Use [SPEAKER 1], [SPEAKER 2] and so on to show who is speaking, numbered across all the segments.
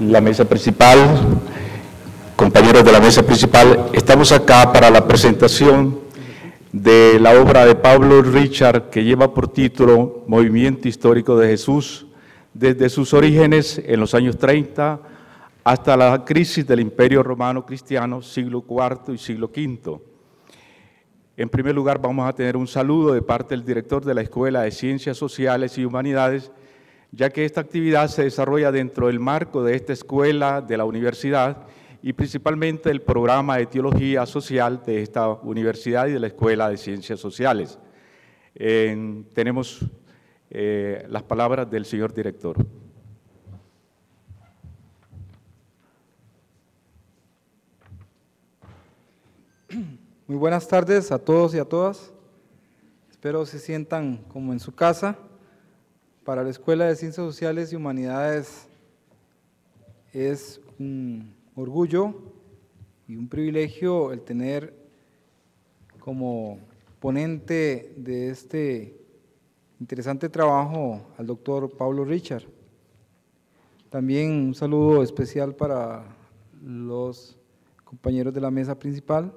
[SPEAKER 1] La mesa principal, compañeros de la mesa principal, estamos acá para la presentación de la obra de Pablo Richard que lleva por título Movimiento Histórico de Jesús, desde sus orígenes en los años 30 hasta la crisis del Imperio Romano Cristiano, siglo IV y siglo V. En primer lugar, vamos a tener un saludo de parte del director de la Escuela de Ciencias Sociales y Humanidades, ya que esta actividad se desarrolla dentro del marco de esta escuela de la universidad y principalmente del programa de Teología Social de esta universidad y de la Escuela de Ciencias Sociales. tenemos eh, las palabras del señor director.
[SPEAKER 2] Muy buenas tardes a todos y a todas. Espero se sientan como en su casa para la Escuela de Ciencias Sociales y Humanidades es un orgullo y un privilegio el tener como ponente de este interesante trabajo al doctor Pablo Richard. También un saludo especial para los compañeros de la mesa principal,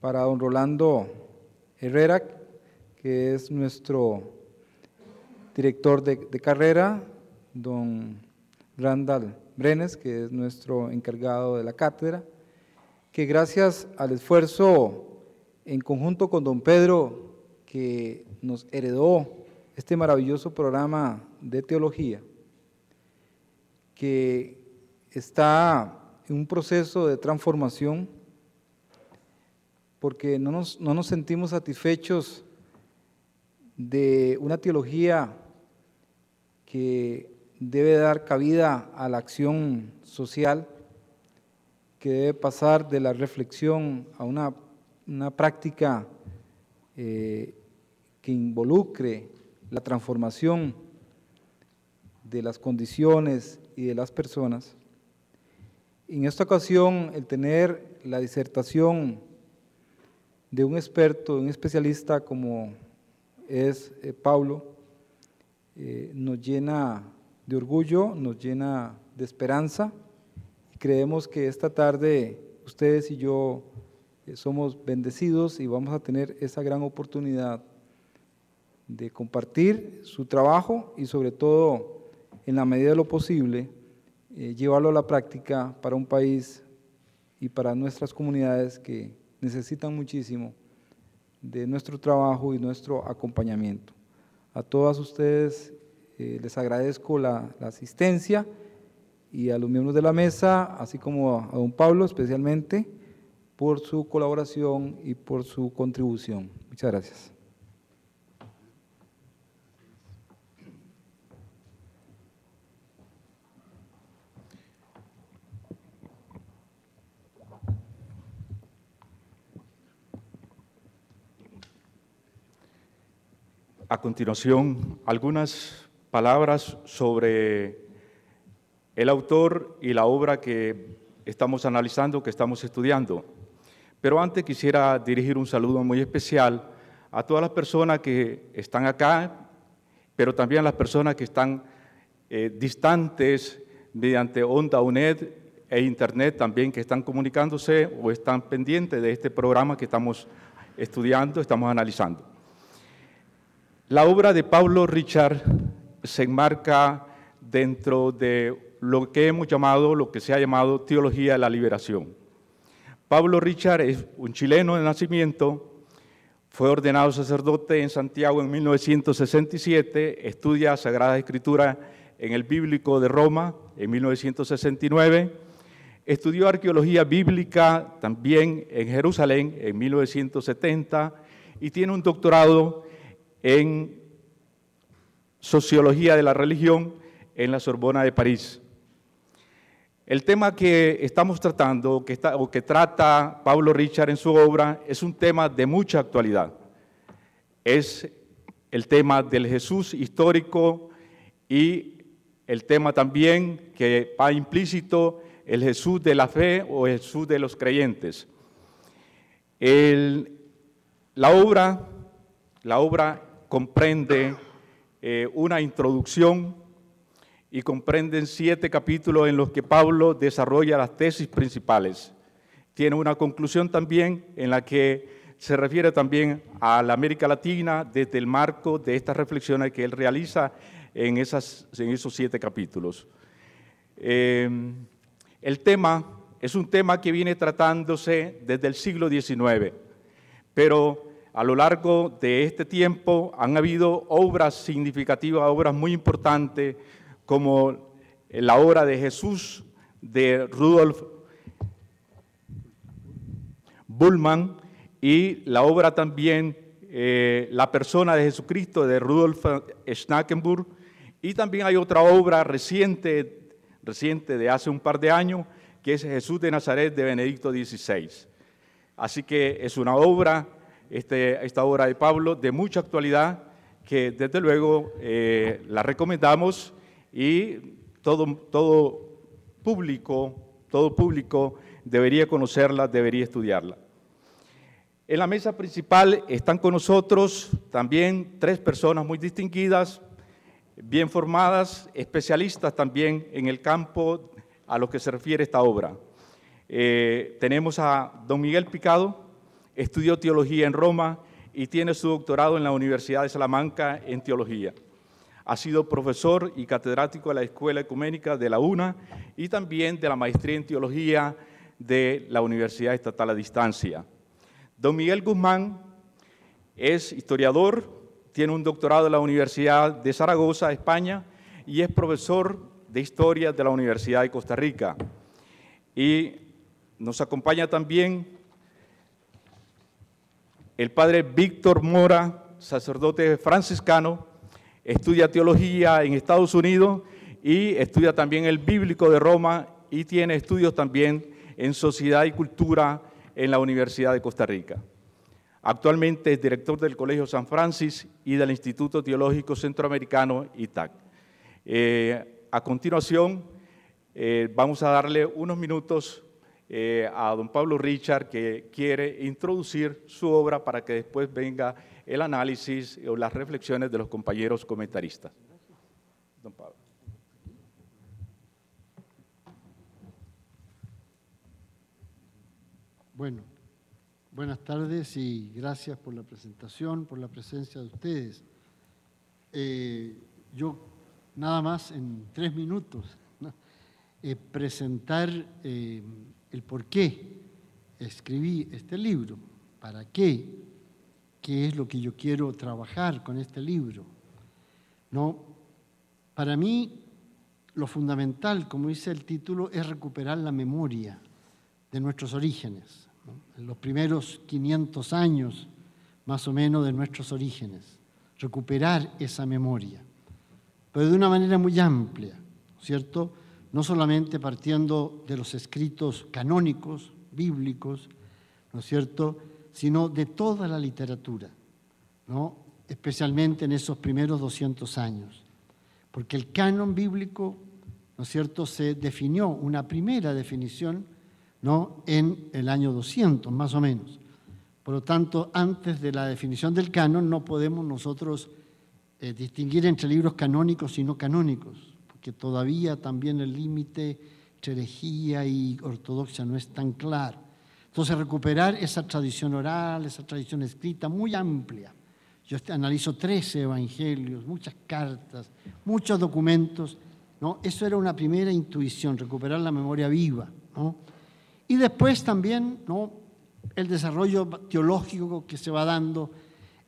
[SPEAKER 2] para don Rolando Herrera, que es nuestro director de, carrera, don Randall Brenes, que es nuestro encargado de la cátedra, que gracias al esfuerzo en conjunto con don Pedro, que nos heredó este maravilloso programa de teología, que está en un proceso de transformación, porque no nos, no nos sentimos satisfechos de una teología que debe dar cabida a la acción social, que debe pasar de la reflexión a una, práctica eh, que involucre la transformación de las condiciones y de las personas. En esta ocasión, el tener la disertación de un experto, un especialista como es eh, Pablo, eh, nos llena de orgullo, nos llena de esperanza. Creemos que esta tarde ustedes y yo eh, somos bendecidos y vamos a tener esa gran oportunidad de compartir su trabajo y sobre todo, en la medida de lo posible, eh, llevarlo a la práctica para un país y para nuestras comunidades que necesitan muchísimo de nuestro trabajo y nuestro acompañamiento. A todas ustedes eh, les agradezco la, asistencia y a los miembros de la mesa, así como a don Pablo especialmente, por su colaboración y por su contribución. Muchas gracias.
[SPEAKER 1] a continuación algunas palabras sobre el autor y la obra que estamos analizando, que estamos estudiando. Pero antes quisiera dirigir un saludo muy especial a todas las personas que están acá, pero también a las personas que están eh, distantes mediante onda UNED e Internet también, que están comunicándose o están pendientes de este programa que estamos estudiando, estamos analizando. La obra de Pablo Richard se enmarca dentro de lo que hemos llamado, lo que se ha llamado teología de la liberación. Pablo Richard es un chileno de nacimiento, fue ordenado sacerdote en Santiago en 1967, estudia Sagrada Escritura en el Bíblico de Roma en 1969, estudió arqueología bíblica también en Jerusalén en 1970 y tiene un doctorado en Sociología de la Religión en la Sorbona de París. El tema que estamos tratando, que está, o que trata Pablo Richard en su obra, es un tema de mucha actualidad. Es el tema del Jesús histórico y el tema también que va implícito el Jesús de la fe o el Jesús de los creyentes. la obra, la obra comprende eh, una introducción y comprenden siete capítulos en los que Pablo desarrolla las tesis principales. Tiene una conclusión también en la que se refiere también a la América Latina desde el marco de estas reflexiones que él realiza en, esas, en esos siete capítulos. Eh, el tema es un tema que viene tratándose desde el siglo XIX, pero a lo largo de este tiempo han habido obras significativas, obras muy importantes, como la obra de Jesús de Rudolf Bullman y la obra también eh, La persona de Jesucristo de Rudolf Schnackenburg. Y también hay otra obra reciente, reciente de hace un par de años, que es Jesús de Nazaret de Benedicto XVI. Así que es una obra este, esta obra de Pablo de mucha actualidad que desde luego eh, la recomendamos y todo, todo público, todo público debería conocerla, debería estudiarla. En la mesa principal están con nosotros también tres personas muy distinguidas, bien formadas, especialistas también en el campo a lo que se refiere esta obra. Eh, tenemos a don Miguel Picado, estudió teología en Roma y tiene su doctorado en la Universidad de Salamanca en teología. Ha sido profesor y catedrático de la Escuela Ecuménica de la UNA y también de la Maestría en Teología de la Universidad Estatal a Distancia. Don Miguel Guzmán es historiador, tiene un doctorado en la Universidad de Zaragoza, España, y es profesor de Historia de la Universidad de Costa Rica. Y nos acompaña también el padre Víctor Mora, sacerdote franciscano, estudia teología en Estados Unidos y estudia también el bíblico de Roma y tiene estudios también en sociedad y cultura en la Universidad de Costa Rica. Actualmente es director del Colegio San Francis y del Instituto Teológico Centroamericano ITAC. Eh, a continuación, eh, vamos a darle unos minutos eh, a don Pablo Richard que quiere introducir su obra para que después venga el análisis o las reflexiones de los compañeros comentaristas. Don Pablo.
[SPEAKER 3] Bueno, buenas tardes y gracias por la presentación, por la presencia de ustedes. Eh, yo nada más en tres minutos eh, presentar el por qué escribí este libro, para qué, qué es lo que yo quiero trabajar con este libro. No, para mí lo fundamental, como dice el título, es recuperar la memoria de nuestros orígenes, los primeros 500 años más o menos de nuestros orígenes, recuperar esa memoria, pero de una manera muy amplia, ¿cierto? no solamente partiendo de los escritos canónicos, bíblicos, ¿no es cierto?, sino de toda la literatura, ¿no? especialmente en esos primeros 200 años, porque el canon bíblico, ¿no es cierto?, se definió una primera definición, ¿no?, en el año 200, más o menos. Por lo tanto, antes de la definición del canon no podemos nosotros eh, distinguir entre libros canónicos y no canónicos que todavía también el límite entre herejía y ortodoxia no es tan claro. Entonces, recuperar esa tradición oral, esa tradición escrita muy amplia. Yo este, analizo 13 evangelios, muchas cartas, muchos documentos. ¿no? Eso era una primera intuición, recuperar la memoria viva. Y después también ¿no? el desarrollo teológico que se va dando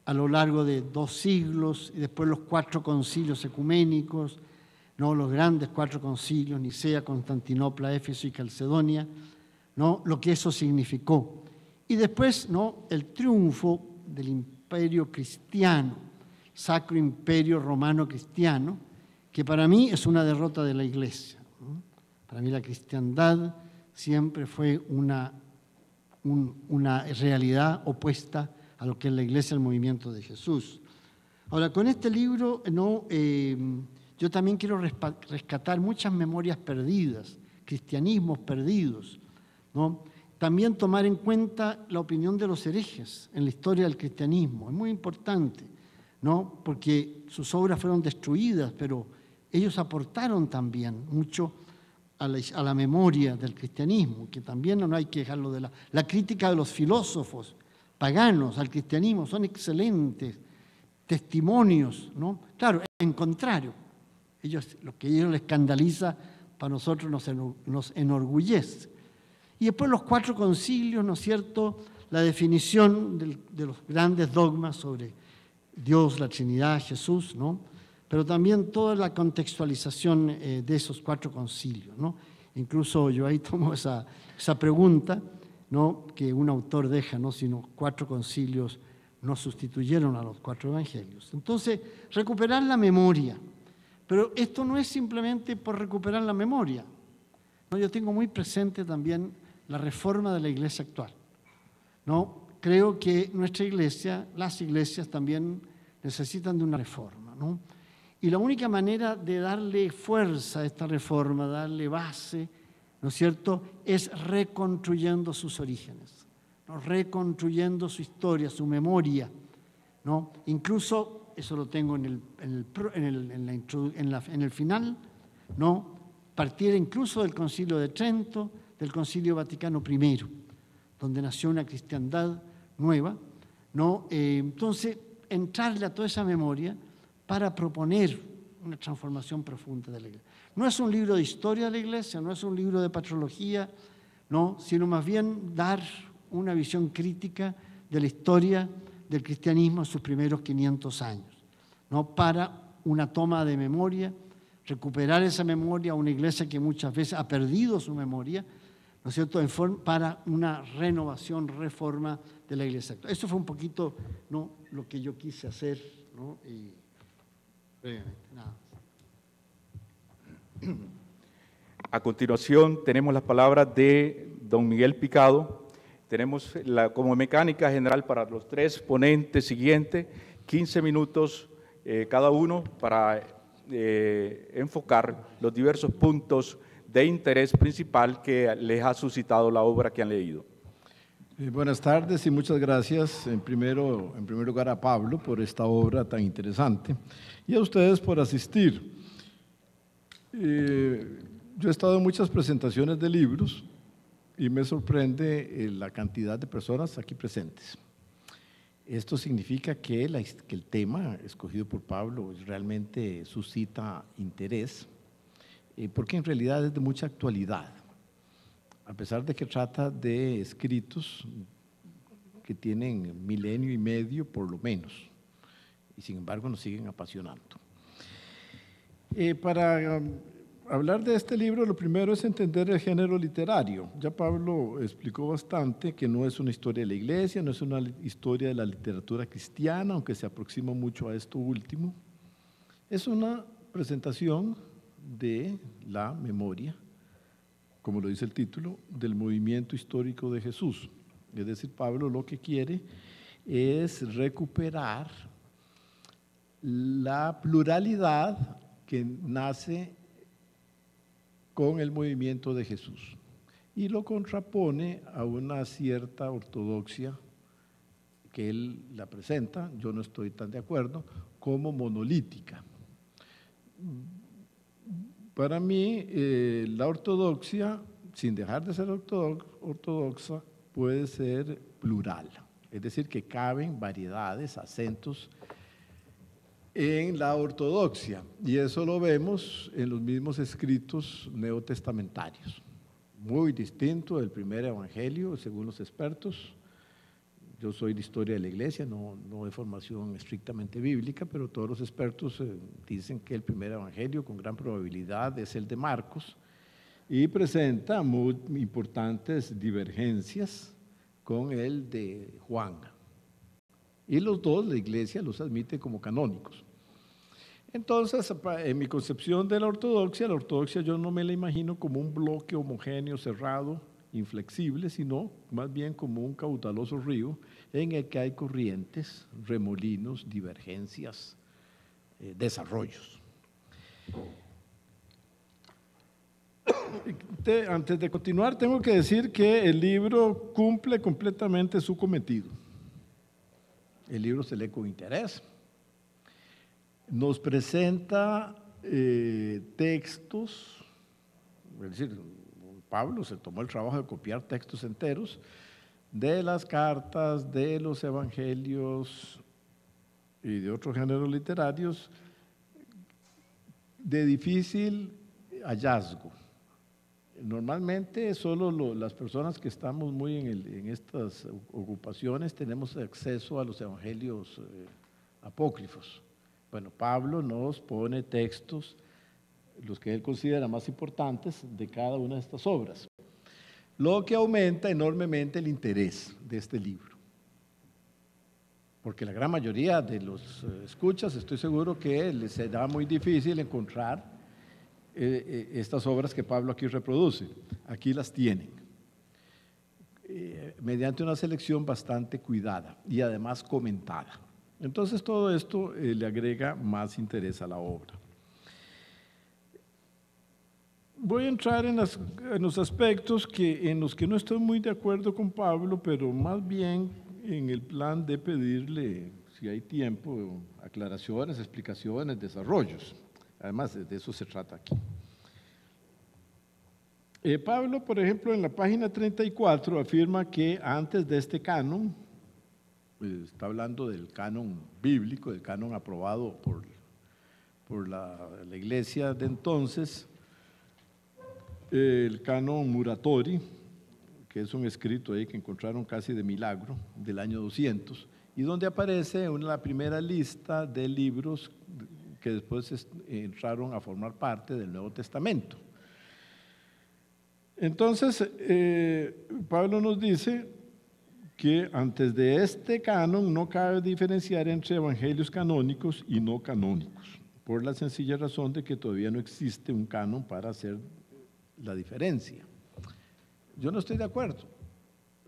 [SPEAKER 3] a lo largo de dos siglos y después los cuatro concilios ecuménicos, no los grandes cuatro concilios, Nicea, Constantinopla, Éfeso y Calcedonia, no lo que eso significó. Y después no el triunfo del imperio cristiano, sacro imperio romano cristiano, que para mí es una derrota de la iglesia. Para mí la cristiandad siempre fue una, una realidad opuesta a lo que es la iglesia, el movimiento de Jesús. Ahora, con este libro no... Eh, yo también quiero rescatar muchas memorias perdidas, cristianismos perdidos. ¿no? También tomar en cuenta la opinión de los herejes en la historia del cristianismo. Es muy importante, ¿no? porque sus obras fueron destruidas, pero ellos aportaron también mucho a la, memoria del cristianismo, que también no hay que dejarlo de la, la crítica de los filósofos paganos al cristianismo son excelentes testimonios, ¿no? Claro, en contrario, lo que ellos les escandaliza, para nosotros nos, enorgullece. Y después los cuatro concilios, ¿no es cierto? La definición de los grandes dogmas sobre Dios, la Trinidad, Jesús, ¿no? Pero también toda la contextualización eh, de esos cuatro concilios, ¿no? Incluso yo ahí tomo esa, pregunta, ¿no? Que un autor deja, ¿no? Sino cuatro concilios no sustituyeron a los cuatro evangelios. Entonces, recuperar la memoria, pero esto no es simplemente por recuperar la memoria. No, yo tengo muy presente también la reforma de la iglesia actual. No, creo que nuestra iglesia, las iglesias también necesitan de una reforma. Y la única manera de darle fuerza a esta reforma, darle base, ¿no es cierto?, es reconstruyendo sus orígenes, reconstruyendo su historia, su memoria, ¿no? incluso eso lo tengo en el, en el, en el, la, en el final, ¿no? Partir incluso del concilio de Trento, del concilio Vaticano I, donde nació una cristiandad nueva, ¿no? Eh, entonces, entrarle a toda esa memoria para proponer una transformación profunda de la iglesia. No es un libro de historia de la iglesia, no es un libro de patrología, no, sino más bien dar una visión crítica de la historia del cristianismo en sus primeros 500 años, no para una toma de memoria, recuperar esa memoria a una iglesia que muchas veces ha perdido su memoria, ¿no es cierto?, para una renovación, reforma de la iglesia. Eso fue un poquito ¿no? lo que yo quise hacer, Y
[SPEAKER 1] A continuación tenemos las palabras de don Miguel Picado, tenemos como mecánica general para los tres ponentes siguientes, 15 minutos eh, cada uno para eh, enfocar los diversos puntos de interés principal que les ha suscitado la obra que han leído.
[SPEAKER 4] Eh, buenas tardes y muchas gracias en, en primer lugar a Pablo por esta obra tan interesante y a ustedes por asistir. yo he estado en muchas presentaciones de libros y me sorprende eh, la cantidad de personas aquí presentes. Esto significa que, el tema escogido por Pablo realmente suscita interés, eh, porque en realidad es de mucha actualidad. A pesar de que trata de escritos que tienen milenio y medio por lo menos, y sin embargo nos siguen apasionando. Eh, para um, hablar de este libro, lo primero es entender el género literario. Ya Pablo explicó bastante que no es una historia de la iglesia, no es una historia de la literatura cristiana, aunque se aproxima mucho a esto último. Es una presentación de la memoria, como lo dice el título, del movimiento histórico de Jesús. Es decir, Pablo lo que quiere es recuperar la pluralidad que nace con el movimiento de Jesús y lo contrapone a una cierta ortodoxia que él la presenta, yo no estoy tan de acuerdo, como monolítica. Para mí, eh, la ortodoxia, sin dejar de ser ortodoxa, puede ser plural, es decir, que caben variedades, acentos en la ortodoxia, y eso lo vemos en los mismos escritos neotestamentarios. Muy distinto del primer evangelio, según los expertos. Yo soy de historia de la iglesia, no, de formación estrictamente bíblica, pero todos los expertos eh, dicen que el primer evangelio con gran probabilidad es el de Marcos y presenta muy importantes divergencias con el de Juan. Y los dos la iglesia los admite como canónicos. Entonces, en mi concepción de la ortodoxia, la ortodoxia yo no me la imagino como un bloque homogéneo, cerrado, inflexible, sino más bien como un caudaloso río en el que hay corrientes, remolinos, divergencias, eh, desarrollos. Antes de continuar, tengo que decir que el libro cumple completamente su cometido el libro se lee con interés. Nos presenta eh, textos, es decir, Pablo se tomó el trabajo de copiar textos enteros de las cartas, de los evangelios y de otros géneros literarios de difícil hallazgo normalmente solo las personas que estamos muy en, estas ocupaciones tenemos acceso a los evangelios eh, apócrifos. Bueno, Pablo nos pone textos, los que él considera más importantes de cada una de estas obras, lo que aumenta enormemente el interés de este libro. Porque la gran mayoría de los eh, escuchas, estoy seguro que les será muy difícil encontrar eh, eh, estas obras que Pablo aquí reproduce. Aquí las tienen, eh, mediante una selección bastante cuidada y además comentada. Entonces todo esto le agrega más interés a la obra. Voy a entrar en, los aspectos que, en los que no estoy muy de acuerdo con Pablo, pero más bien en el plan de pedirle, si hay tiempo, aclaraciones, explicaciones, desarrollos. Además, de eso se trata aquí. Eh, Pablo, por ejemplo, en la página 34 afirma que antes de este canon, eh, está hablando del canon bíblico, del canon aprobado por, por la, iglesia de entonces, el canon Muratori, que es un escrito ahí que encontraron casi de milagro, del año 200, y donde aparece una, la primera lista de libros que después entraron a formar parte del Nuevo Testamento. Entonces, eh, Pablo nos dice que antes de este canon no cabe diferenciar entre evangelios canónicos y no canónicos, por la sencilla razón de que todavía no existe un canon para hacer la diferencia. Yo no estoy de acuerdo,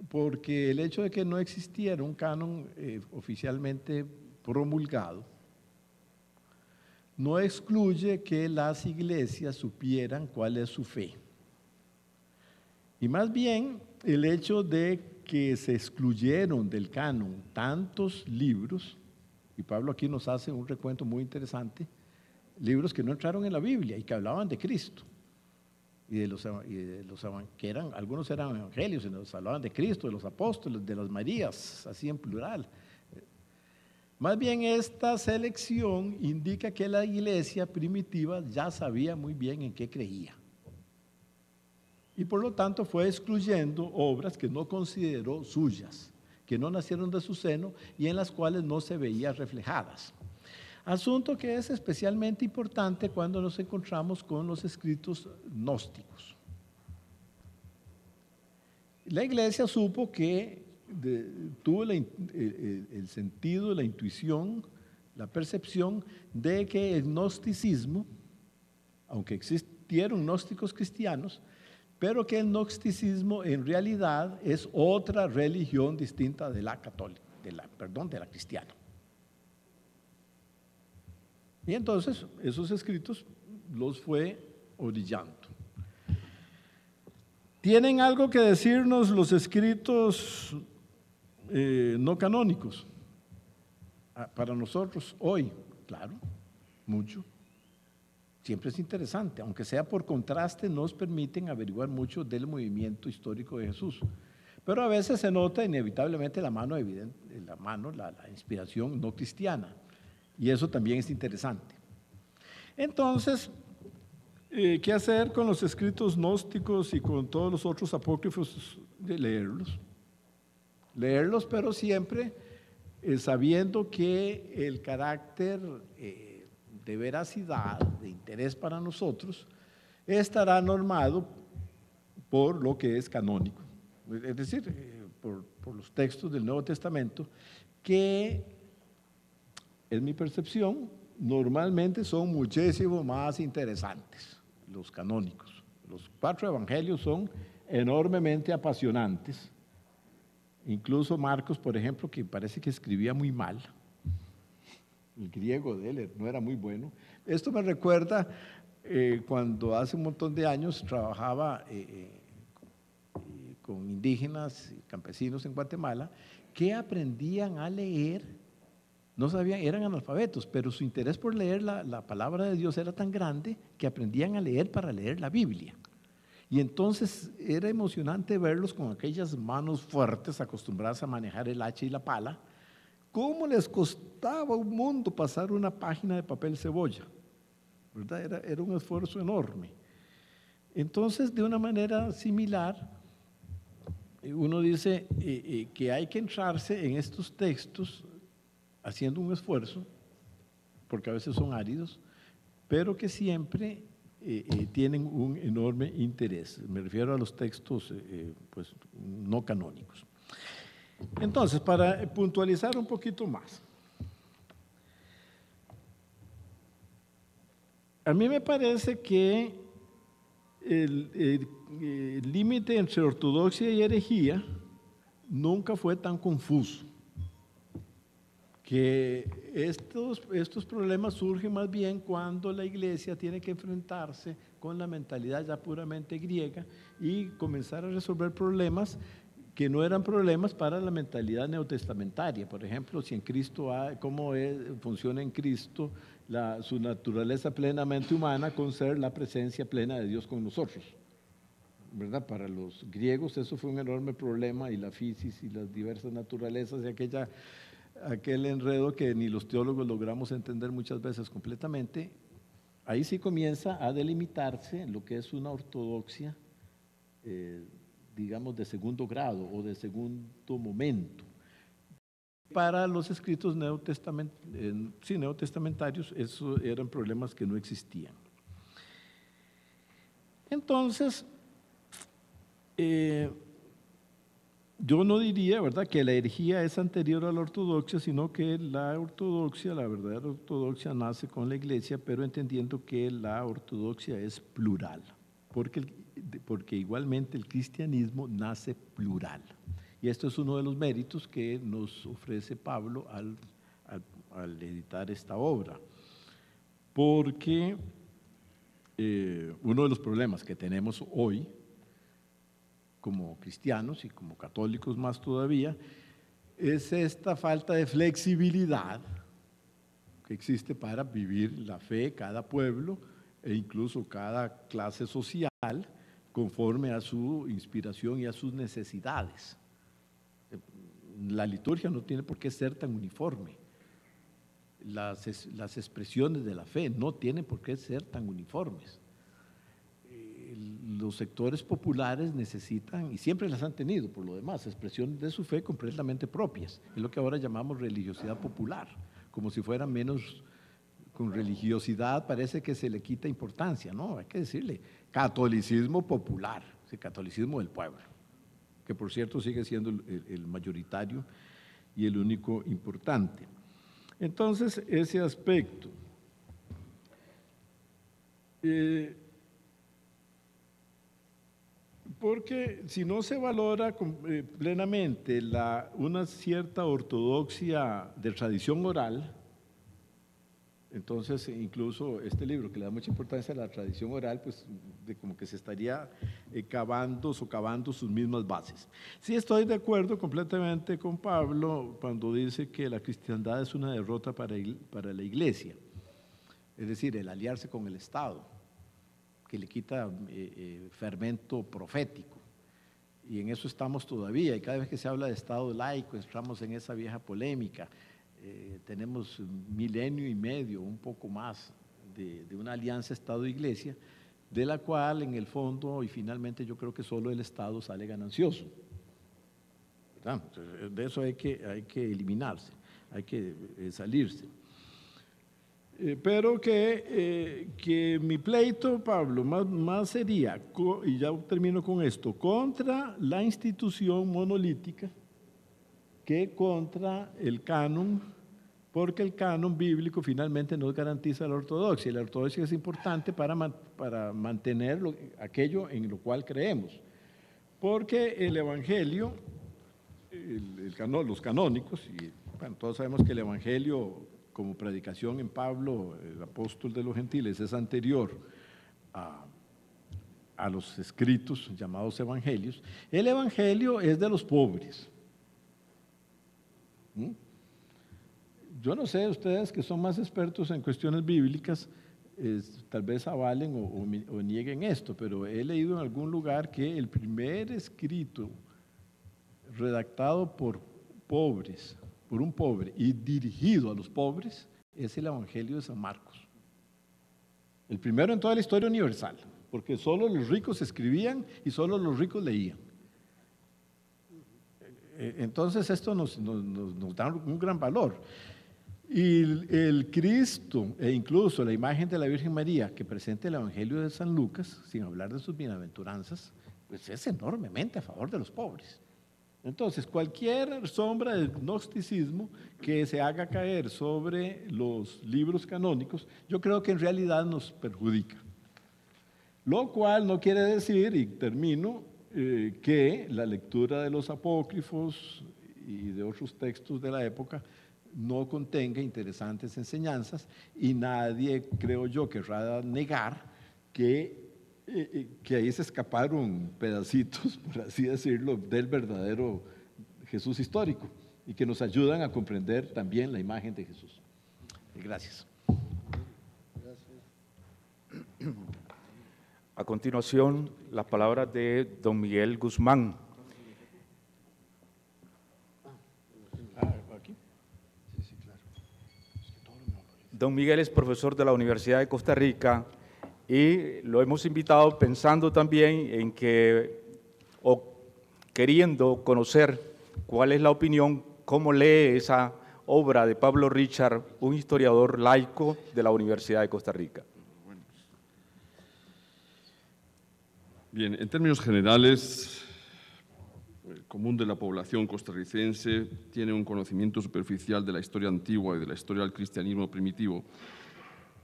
[SPEAKER 4] porque el hecho de que no existiera un canon eh, oficialmente promulgado, no excluye que las iglesias supieran cuál es su fe. Y más bien el hecho de que se excluyeron del canon tantos libros, y Pablo aquí nos hace un recuento muy interesante, libros que no entraron en la Biblia y que hablaban de Cristo. Y de los, que eran, algunos eran evangelios, y nos hablaban de Cristo, de los apóstoles, de las Marías, así en plural más bien esta selección indica que la iglesia primitiva ya sabía muy bien en qué creía. Y por lo tanto fue excluyendo obras que no consideró suyas, que no nacieron de su seno y en las cuales no se veía reflejadas. Asunto que es especialmente importante cuando nos encontramos con los escritos gnósticos. La iglesia supo que tuvo el, sentido, la intuición, la percepción de que el gnosticismo, aunque existieron gnósticos cristianos, pero que el gnosticismo en realidad es otra religión distinta de la católica, de la, perdón, de la cristiana. Y entonces esos escritos los fue orillando. ¿Tienen algo que decirnos los escritos eh, no canónicos. Ah, para nosotros hoy, claro, mucho. Siempre es interesante, aunque sea por contraste, nos permiten averiguar mucho del movimiento histórico de Jesús. Pero a veces se nota inevitablemente la mano, evidente, la, mano la, inspiración no cristiana. Y eso también es interesante. Entonces, eh, ¿qué hacer con los escritos gnósticos y con todos los otros apócrifos de leerlos? leerlos, pero siempre eh, sabiendo que el carácter eh, de veracidad, de interés para nosotros, estará normado por lo que es canónico, es decir, eh, por, por los textos del Nuevo Testamento, que en mi percepción normalmente son muchísimo más interesantes, los canónicos. Los cuatro evangelios son enormemente apasionantes Incluso Marcos, por ejemplo, que parece que escribía muy mal. El griego de él no era muy bueno. Esto me recuerda eh, cuando hace un montón de años trabajaba eh, eh, con indígenas y campesinos en Guatemala que aprendían a leer, no sabían, eran analfabetos, pero su interés por leer la palabra de Dios era tan grande que aprendían a leer para leer la Biblia. Y entonces era emocionante verlos con aquellas manos fuertes, acostumbradas a manejar el hacha y la pala, cómo les costaba un mundo pasar una página de papel cebolla. ¿Verdad? Era, un esfuerzo enorme. Entonces, de una manera similar, uno dice eh, eh, que hay que entrarse en estos textos haciendo un esfuerzo, porque a veces son áridos, pero que siempre tienen un enorme interés. Me refiero a los textos eh, eh, pues, no canónicos. Entonces, para puntualizar un poquito más, a mí me parece que el límite entre ortodoxia y herejía nunca fue tan confuso que estos, estos problemas surgen más bien cuando la iglesia tiene que enfrentarse con la mentalidad ya puramente griega y comenzar a resolver problemas que no eran problemas para la mentalidad neotestamentaria. Por ejemplo, si en Cristo, cómo funciona en Cristo la, su naturaleza plenamente humana con ser la presencia plena de Dios con nosotros. ¿verdad? Para los griegos eso fue un enorme problema y la física y las diversas naturalezas de aquella aquel enredo que ni los teólogos logramos entender muchas veces completamente, ahí sí comienza a delimitarse lo que es una ortodoxia, eh, digamos, de segundo grado o de segundo momento. Para los escritos neotestamentarios, esos eran problemas que no existían. Entonces, eh, yo no diría, ¿verdad?, que la herejía es anterior a la ortodoxia, sino que la ortodoxia, la verdadera ortodoxia, nace con la iglesia, pero entendiendo que la ortodoxia es plural, porque, porque igualmente el cristianismo nace plural. Y esto es uno de los méritos que nos ofrece Pablo al, al, editar esta obra, porque eh, uno de los problemas que tenemos hoy, como cristianos y como católicos más todavía, es esta falta de flexibilidad que existe para vivir la fe cada pueblo e incluso cada clase social conforme a su inspiración y a sus necesidades. La liturgia no tiene por qué ser tan uniforme. Las, las expresiones de la fe no tienen por qué ser tan uniformes los sectores populares necesitan, y siempre las han tenido por lo demás, expresión de su fe completamente propias. Es lo que ahora llamamos religiosidad popular, como si fuera menos con religiosidad parece que se le quita importancia, ¿no? Hay que decirle, catolicismo popular, el catolicismo del pueblo, que por cierto sigue siendo el, mayoritario y el único importante. Entonces, ese aspecto. Eh, porque si no se valora eh, plenamente una cierta ortodoxia de tradición oral, entonces incluso este libro que le da mucha importancia a la tradición oral, pues de como que se estaría eh, cavando, socavando sus mismas bases. Sí estoy de acuerdo completamente con Pablo cuando dice que la cristiandad es una derrota para la iglesia, es decir, el aliarse con el Estado que le quita eh, eh, fermento profético. Y en eso estamos todavía. Y cada vez que se habla de Estado laico, estamos en esa vieja polémica. Eh, tenemos milenio y medio, un poco más, de, una alianza Estado-Iglesia, de la cual en el fondo y finalmente yo creo que solo el Estado sale ganancioso. De eso hay que, hay que eliminarse, hay que salirse. Eh, pero que, eh, que, mi pleito, Pablo, más, sería, y ya termino con esto, contra la institución monolítica que contra el canon, porque el canon bíblico finalmente nos garantiza la ortodoxia, y la ortodoxia es importante para, para mantener aquello en lo cual creemos, porque el Evangelio, el, los canónicos, y todos sabemos que el Evangelio como predicación en Pablo, el apóstol de los gentiles, es anterior a, los escritos llamados evangelios, el evangelio es de los pobres. ¿Mm? Yo no sé, ustedes que son más expertos en cuestiones bíblicas, tal vez avalen o, nieguen esto, pero he leído en algún lugar que el primer escrito redactado por pobres por un pobre y dirigido a los pobres es el Evangelio de San Marcos. El primero en toda la historia universal, porque solo los ricos escribían y solo los ricos leían. E-, entonces esto nos, da un gran valor. Y el, Cristo e incluso la imagen de la Virgen María que presenta el Evangelio de San Lucas, sin hablar de sus bienaventuranzas, pues es enormemente a favor de los pobres. Entonces, cualquier sombra del gnosticismo que se haga caer sobre los libros canónicos, yo creo que en realidad nos perjudica. Lo cual no quiere decir, y termino, eh, que la lectura de los apócrifos y de otros textos de la época no contenga interesantes enseñanzas y nadie, creo yo, querrá negar que que ahí se escaparon pedacitos, por así decirlo, del verdadero Jesús histórico y que nos ayudan a comprender también la imagen de Jesús. Gracias. A
[SPEAKER 1] continuación, las palabra de don Miguel Guzmán. Don Miguel es profesor de la Universidad de Costa Rica y lo hemos invitado pensando también en que, o queriendo conocer cuál es la opinión, cómo lee esa obra de Pablo Richard, un historiador laico de la
[SPEAKER 5] Universidad de Costa Rica. Bien, en términos generales, el común de la población costarricense tiene un conocimiento superficial de la historia antigua y de la historia del cristianismo primitivo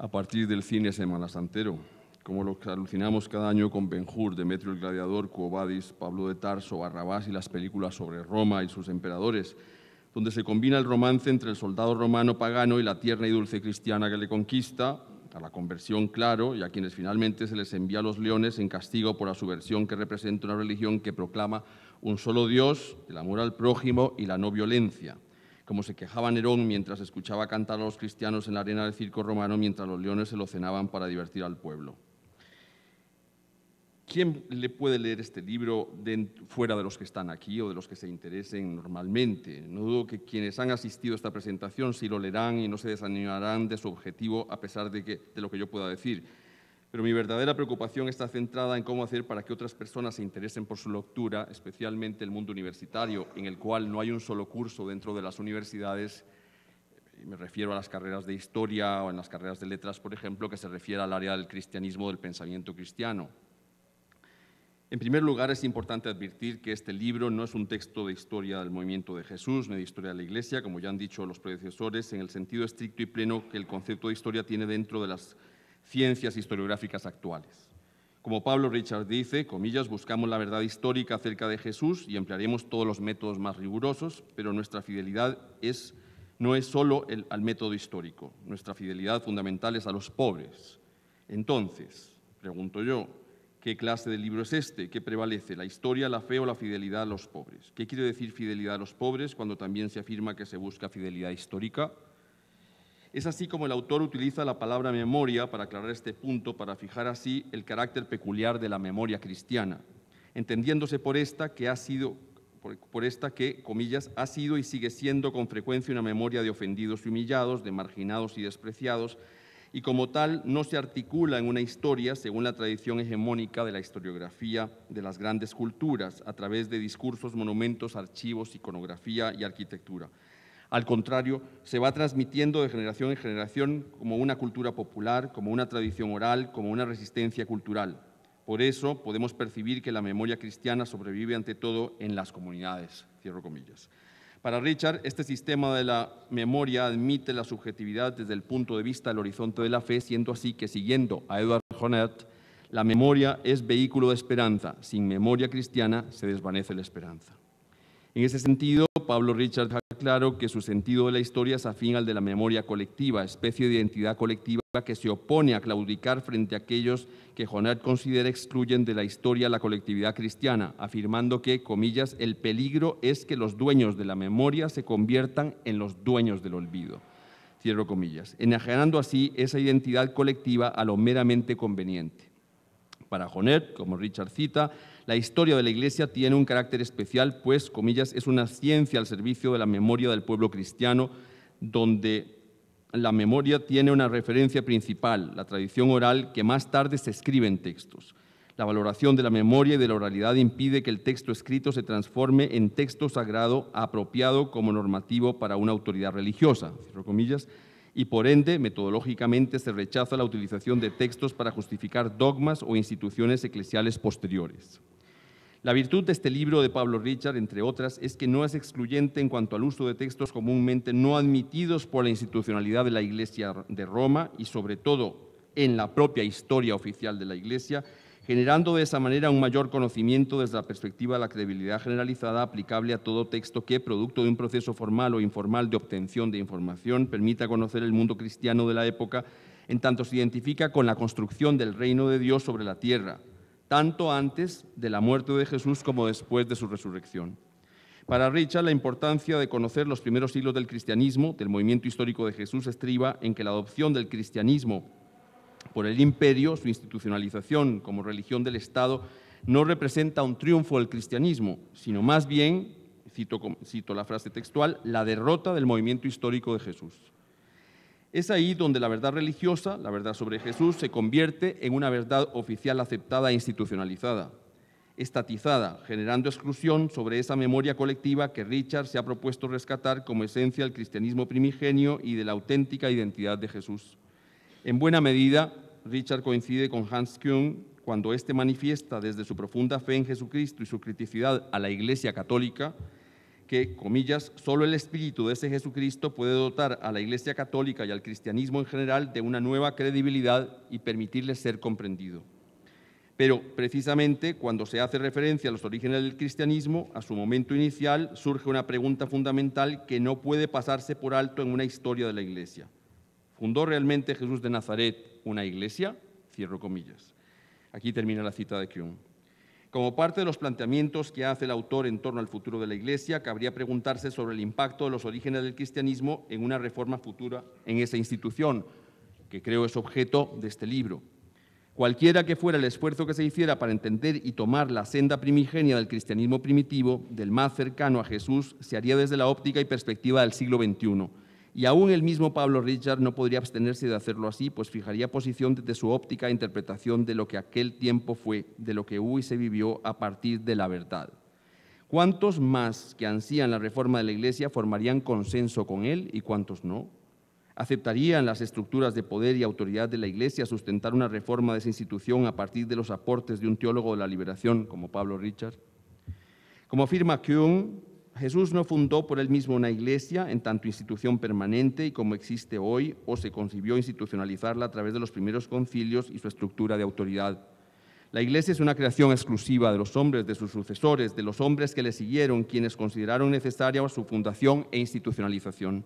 [SPEAKER 5] a partir del cine Semana Santero, como lo que alucinamos cada año con Benjur, Demetrio el Gladiador, Cuobadis, Pablo de Tarso, Barrabás y las películas sobre Roma y sus emperadores, donde se combina el romance entre el soldado romano pagano y la tierna y dulce cristiana que le conquista, a la conversión, claro, y a quienes finalmente se les envía a los leones en castigo por la subversión que representa una religión que proclama un solo Dios, el amor al prójimo y la no violencia como se quejaba Nerón mientras escuchaba cantar a los cristianos en la arena del circo romano mientras los leones se lo cenaban para divertir al pueblo. ¿Quién le puede leer este libro fuera de los que están aquí o de los que se interesen normalmente? No dudo que quienes han asistido a esta presentación sí lo leerán y no se desanimarán de su objetivo a pesar de lo que yo pueda decir pero mi verdadera preocupación está centrada en cómo hacer para que otras personas se interesen por su lectura, especialmente el mundo universitario, en el cual no hay un solo curso dentro de las universidades, me refiero a las carreras de historia o en las carreras de letras, por ejemplo, que se refiere al área del cristianismo, del pensamiento cristiano. En primer lugar, es importante advertir que este libro no es un texto de historia del movimiento de Jesús ni de historia de la Iglesia, como ya han dicho los predecesores, en el sentido estricto y pleno que el concepto de historia tiene dentro de las ciencias historiográficas actuales. Como Pablo Richard dice, comillas, buscamos la verdad histórica acerca de Jesús y emplearemos todos los métodos más rigurosos, pero nuestra fidelidad es, no es solo al método histórico, nuestra fidelidad fundamental es a los pobres. Entonces, pregunto yo, ¿qué clase de libro es este? ¿Qué prevalece, la historia, la fe o la fidelidad a los pobres? ¿Qué quiere decir fidelidad a los pobres cuando también se afirma que se busca fidelidad histórica? Es así como el autor utiliza la palabra memoria para aclarar este punto, para fijar así el carácter peculiar de la memoria cristiana, entendiéndose por esta que ha sido esta que, comillas, ha sido y sigue siendo con frecuencia una memoria de ofendidos y humillados, de marginados y despreciados, y como tal no se articula en una historia según la tradición hegemónica de la historiografía de las grandes culturas, a través de discursos, monumentos, archivos, iconografía y arquitectura. Al contrario, se va transmitiendo de generación en generación como una cultura popular, como una tradición oral, como una resistencia cultural. Por eso podemos percibir que la memoria cristiana sobrevive ante todo en las comunidades. Cierro comillas. Para Richard, este sistema de la memoria admite la subjetividad desde el punto de vista del horizonte de la fe, siendo así que, siguiendo a Edward Honet, la memoria es vehículo de esperanza. Sin memoria cristiana se desvanece la esperanza. En ese sentido, Pablo Richard deja claro que su sentido de la historia es afín al de la memoria colectiva, especie de identidad colectiva que se opone a claudicar frente a aquellos que Jonert considera excluyen de la historia la colectividad cristiana, afirmando que, comillas, el peligro es que los dueños de la memoria se conviertan en los dueños del olvido, cierro comillas, enajenando así esa identidad colectiva a lo meramente conveniente. Para Joner, como Richard cita, la historia de la Iglesia tiene un carácter especial, pues, comillas, es una ciencia al servicio de la memoria del pueblo cristiano, donde la memoria tiene una referencia principal, la tradición oral, que más tarde se escribe en textos. La valoración de la memoria y de la oralidad impide que el texto escrito se transforme en texto sagrado apropiado como normativo para una autoridad religiosa, comillas, y por ende, metodológicamente, se rechaza la utilización de textos para justificar dogmas o instituciones eclesiales posteriores. La virtud de este libro de Pablo Richard, entre otras, es que no es excluyente en cuanto al uso de textos comúnmente no admitidos por la institucionalidad de la Iglesia de Roma y sobre todo en la propia historia oficial de la Iglesia, generando de esa manera un mayor conocimiento desde la perspectiva de la credibilidad generalizada aplicable a todo texto que, producto de un proceso formal o informal de obtención de información, permita conocer el mundo cristiano de la época en tanto se identifica con la construcción del reino de Dios sobre la tierra, tanto antes de la muerte de Jesús como después de su resurrección. Para Richard, la importancia de conocer los primeros siglos del cristianismo, del movimiento histórico de Jesús, estriba en que la adopción del cristianismo por el imperio, su institucionalización como religión del Estado, no representa un triunfo del cristianismo, sino más bien, cito, cito la frase textual, la derrota del movimiento histórico de Jesús. Es ahí donde la verdad religiosa, la verdad sobre Jesús, se convierte en una verdad oficial aceptada e institucionalizada, estatizada, generando exclusión sobre esa memoria colectiva que Richard se ha propuesto rescatar como esencia del cristianismo primigenio y de la auténtica identidad de Jesús. En buena medida, Richard coincide con Hans Kuhn cuando éste manifiesta desde su profunda fe en Jesucristo y su criticidad a la Iglesia católica que, comillas, solo el espíritu de ese Jesucristo puede dotar a la Iglesia Católica y al cristianismo en general de una nueva credibilidad y permitirle ser comprendido. Pero precisamente cuando se hace referencia a los orígenes del cristianismo, a su momento inicial, surge una pregunta fundamental que no puede pasarse por alto en una historia de la Iglesia. ¿Fundó realmente Jesús de Nazaret una iglesia? Cierro comillas. Aquí termina la cita de Kuhn. Como parte de los planteamientos que hace el autor en torno al futuro de la Iglesia, cabría preguntarse sobre el impacto de los orígenes del cristianismo en una reforma futura en esa institución, que creo es objeto de este libro. Cualquiera que fuera el esfuerzo que se hiciera para entender y tomar la senda primigenia del cristianismo primitivo, del más cercano a Jesús, se haría desde la óptica y perspectiva del siglo XXI y aún el mismo Pablo Richard no podría abstenerse de hacerlo así, pues fijaría posición desde su óptica e interpretación de lo que aquel tiempo fue, de lo que hubo y se vivió a partir de la verdad. ¿Cuántos más que ansían la reforma de la Iglesia formarían consenso con él y cuántos no? ¿Aceptarían las estructuras de poder y autoridad de la Iglesia sustentar una reforma de esa institución a partir de los aportes de un teólogo de la liberación como Pablo Richard? Como afirma Kuhn, Jesús no fundó por él mismo una iglesia en tanto institución permanente y como existe hoy, o se concibió institucionalizarla a través de los primeros concilios y su estructura de autoridad. La iglesia es una creación exclusiva de los hombres, de sus sucesores, de los hombres que le siguieron, quienes consideraron necesaria su fundación e institucionalización.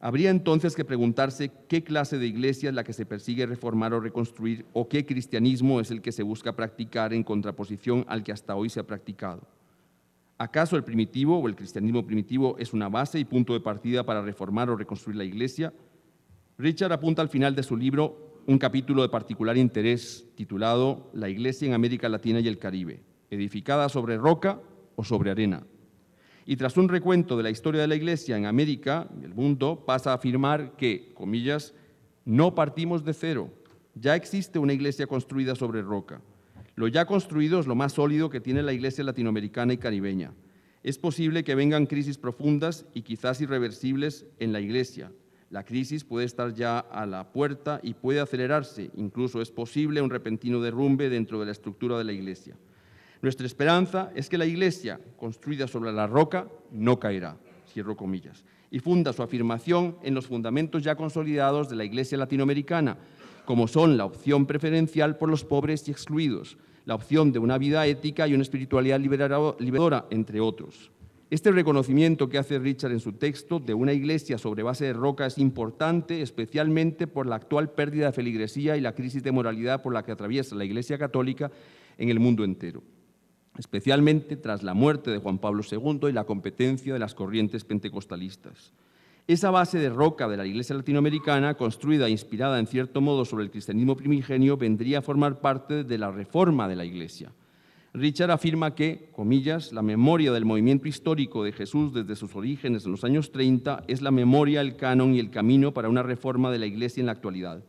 [SPEAKER 5] Habría entonces que preguntarse qué clase de iglesia es la que se persigue reformar o reconstruir o qué cristianismo es el que se busca practicar en contraposición al que hasta hoy se ha practicado. ¿Acaso el primitivo o el cristianismo primitivo es una base y punto de partida para reformar o reconstruir la iglesia? Richard apunta al final de su libro un capítulo de particular interés titulado La iglesia en América Latina y el Caribe, edificada sobre roca o sobre arena. Y tras un recuento de la historia de la iglesia en América y el mundo, pasa a afirmar que, comillas, no partimos de cero, ya existe una iglesia construida sobre roca lo ya construido es lo más sólido que tiene la Iglesia latinoamericana y caribeña. Es posible que vengan crisis profundas y quizás irreversibles en la Iglesia. La crisis puede estar ya a la puerta y puede acelerarse. Incluso es posible un repentino derrumbe dentro de la estructura de la Iglesia. Nuestra esperanza es que la Iglesia, construida sobre la roca, no caerá, cierro comillas, y funda su afirmación en los fundamentos ya consolidados de la Iglesia latinoamericana, como son la opción preferencial por los pobres y excluidos, la opción de una vida ética y una espiritualidad liberadora, entre otros. Este reconocimiento que hace Richard en su texto de una iglesia sobre base de roca es importante, especialmente por la actual pérdida de feligresía y la crisis de moralidad por la que atraviesa la Iglesia Católica en el mundo entero, especialmente tras la muerte de Juan Pablo II y la competencia de las corrientes pentecostalistas. Esa base de roca de la Iglesia latinoamericana, construida e inspirada en cierto modo sobre el cristianismo primigenio, vendría a formar parte de la reforma de la Iglesia. Richard afirma que, comillas, la memoria del movimiento histórico de Jesús desde sus orígenes en los años 30 es la memoria, el canon y el camino para una reforma de la Iglesia en la actualidad.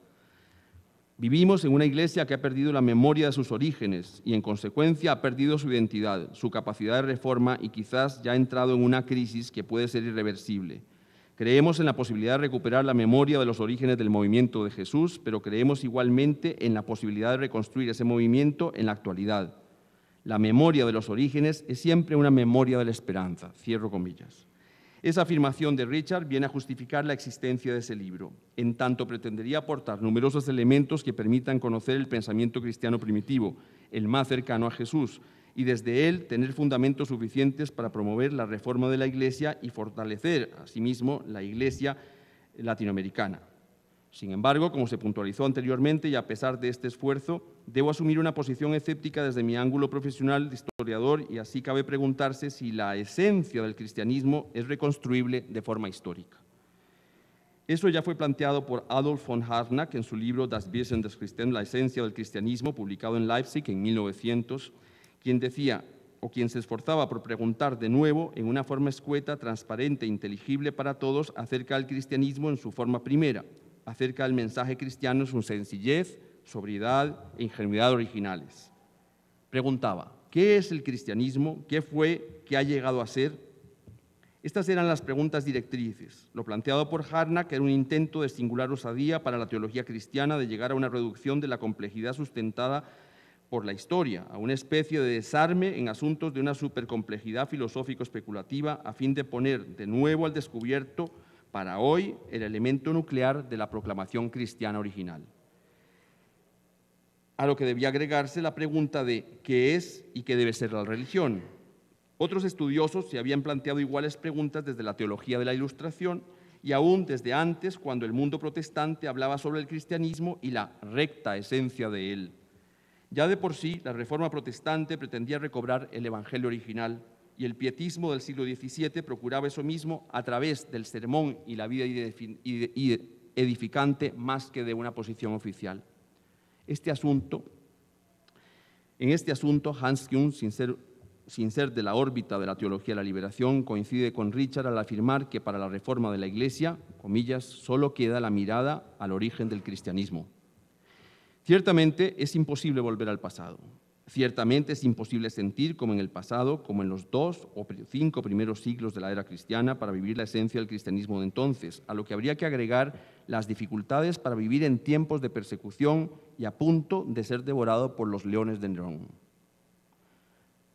[SPEAKER 5] Vivimos en una iglesia que ha perdido la memoria de sus orígenes y en consecuencia ha perdido su identidad, su capacidad de reforma y quizás ya ha entrado en una crisis que puede ser irreversible. Creemos en la posibilidad de recuperar la memoria de los orígenes del movimiento de Jesús, pero creemos igualmente en la posibilidad de reconstruir ese movimiento en la actualidad. La memoria de los orígenes es siempre una memoria de la esperanza. Cierro comillas. Esa afirmación de Richard viene a justificar la existencia de ese libro, en tanto pretendería aportar numerosos elementos que permitan conocer el pensamiento cristiano primitivo, el más cercano a Jesús, y desde él tener fundamentos suficientes para promover la reforma de la Iglesia y fortalecer, asimismo, la Iglesia latinoamericana. Sin embargo, como se puntualizó anteriormente y a pesar de este esfuerzo, debo asumir una posición escéptica desde mi ángulo profesional de historiador y así cabe preguntarse si la esencia del cristianismo es reconstruible de forma histórica. Eso ya fue planteado por Adolf von Harnack en su libro Das Wesen des Christen, la esencia del cristianismo, publicado en Leipzig en 1900 quien decía o quien se esforzaba por preguntar de nuevo, en una forma escueta, transparente e inteligible para todos, acerca del cristianismo en su forma primera, acerca del mensaje cristiano en su sencillez, sobriedad e ingenuidad originales. Preguntaba, ¿qué es el cristianismo? ¿Qué fue? ¿Qué ha llegado a ser? Estas eran las preguntas directrices. Lo planteado por Harnack era un intento de singular osadía para la teología cristiana de llegar a una reducción de la complejidad sustentada por la historia, a una especie de desarme en asuntos de una supercomplejidad filosófico-especulativa a fin de poner de nuevo al descubierto para hoy el elemento nuclear de la proclamación cristiana original. A lo que debía agregarse la pregunta de qué es y qué debe ser la religión. Otros estudiosos se habían planteado iguales preguntas desde la teología de la Ilustración y aún desde antes cuando el mundo protestante hablaba sobre el cristianismo y la recta esencia de él ya de por sí, la reforma protestante pretendía recobrar el Evangelio original y el pietismo del siglo XVII procuraba eso mismo a través del sermón y la vida edificante más que de una posición oficial. Este asunto, en este asunto, Hans Kuhn, sin ser, sin ser de la órbita de la teología de la liberación, coincide con Richard al afirmar que para la reforma de la Iglesia, comillas, solo queda la mirada al origen del cristianismo, Ciertamente es imposible volver al pasado. Ciertamente es imposible sentir como en el pasado, como en los dos o cinco primeros siglos de la era cristiana, para vivir la esencia del cristianismo de entonces, a lo que habría que agregar las dificultades para vivir en tiempos de persecución y a punto de ser devorado por los leones de Nerón.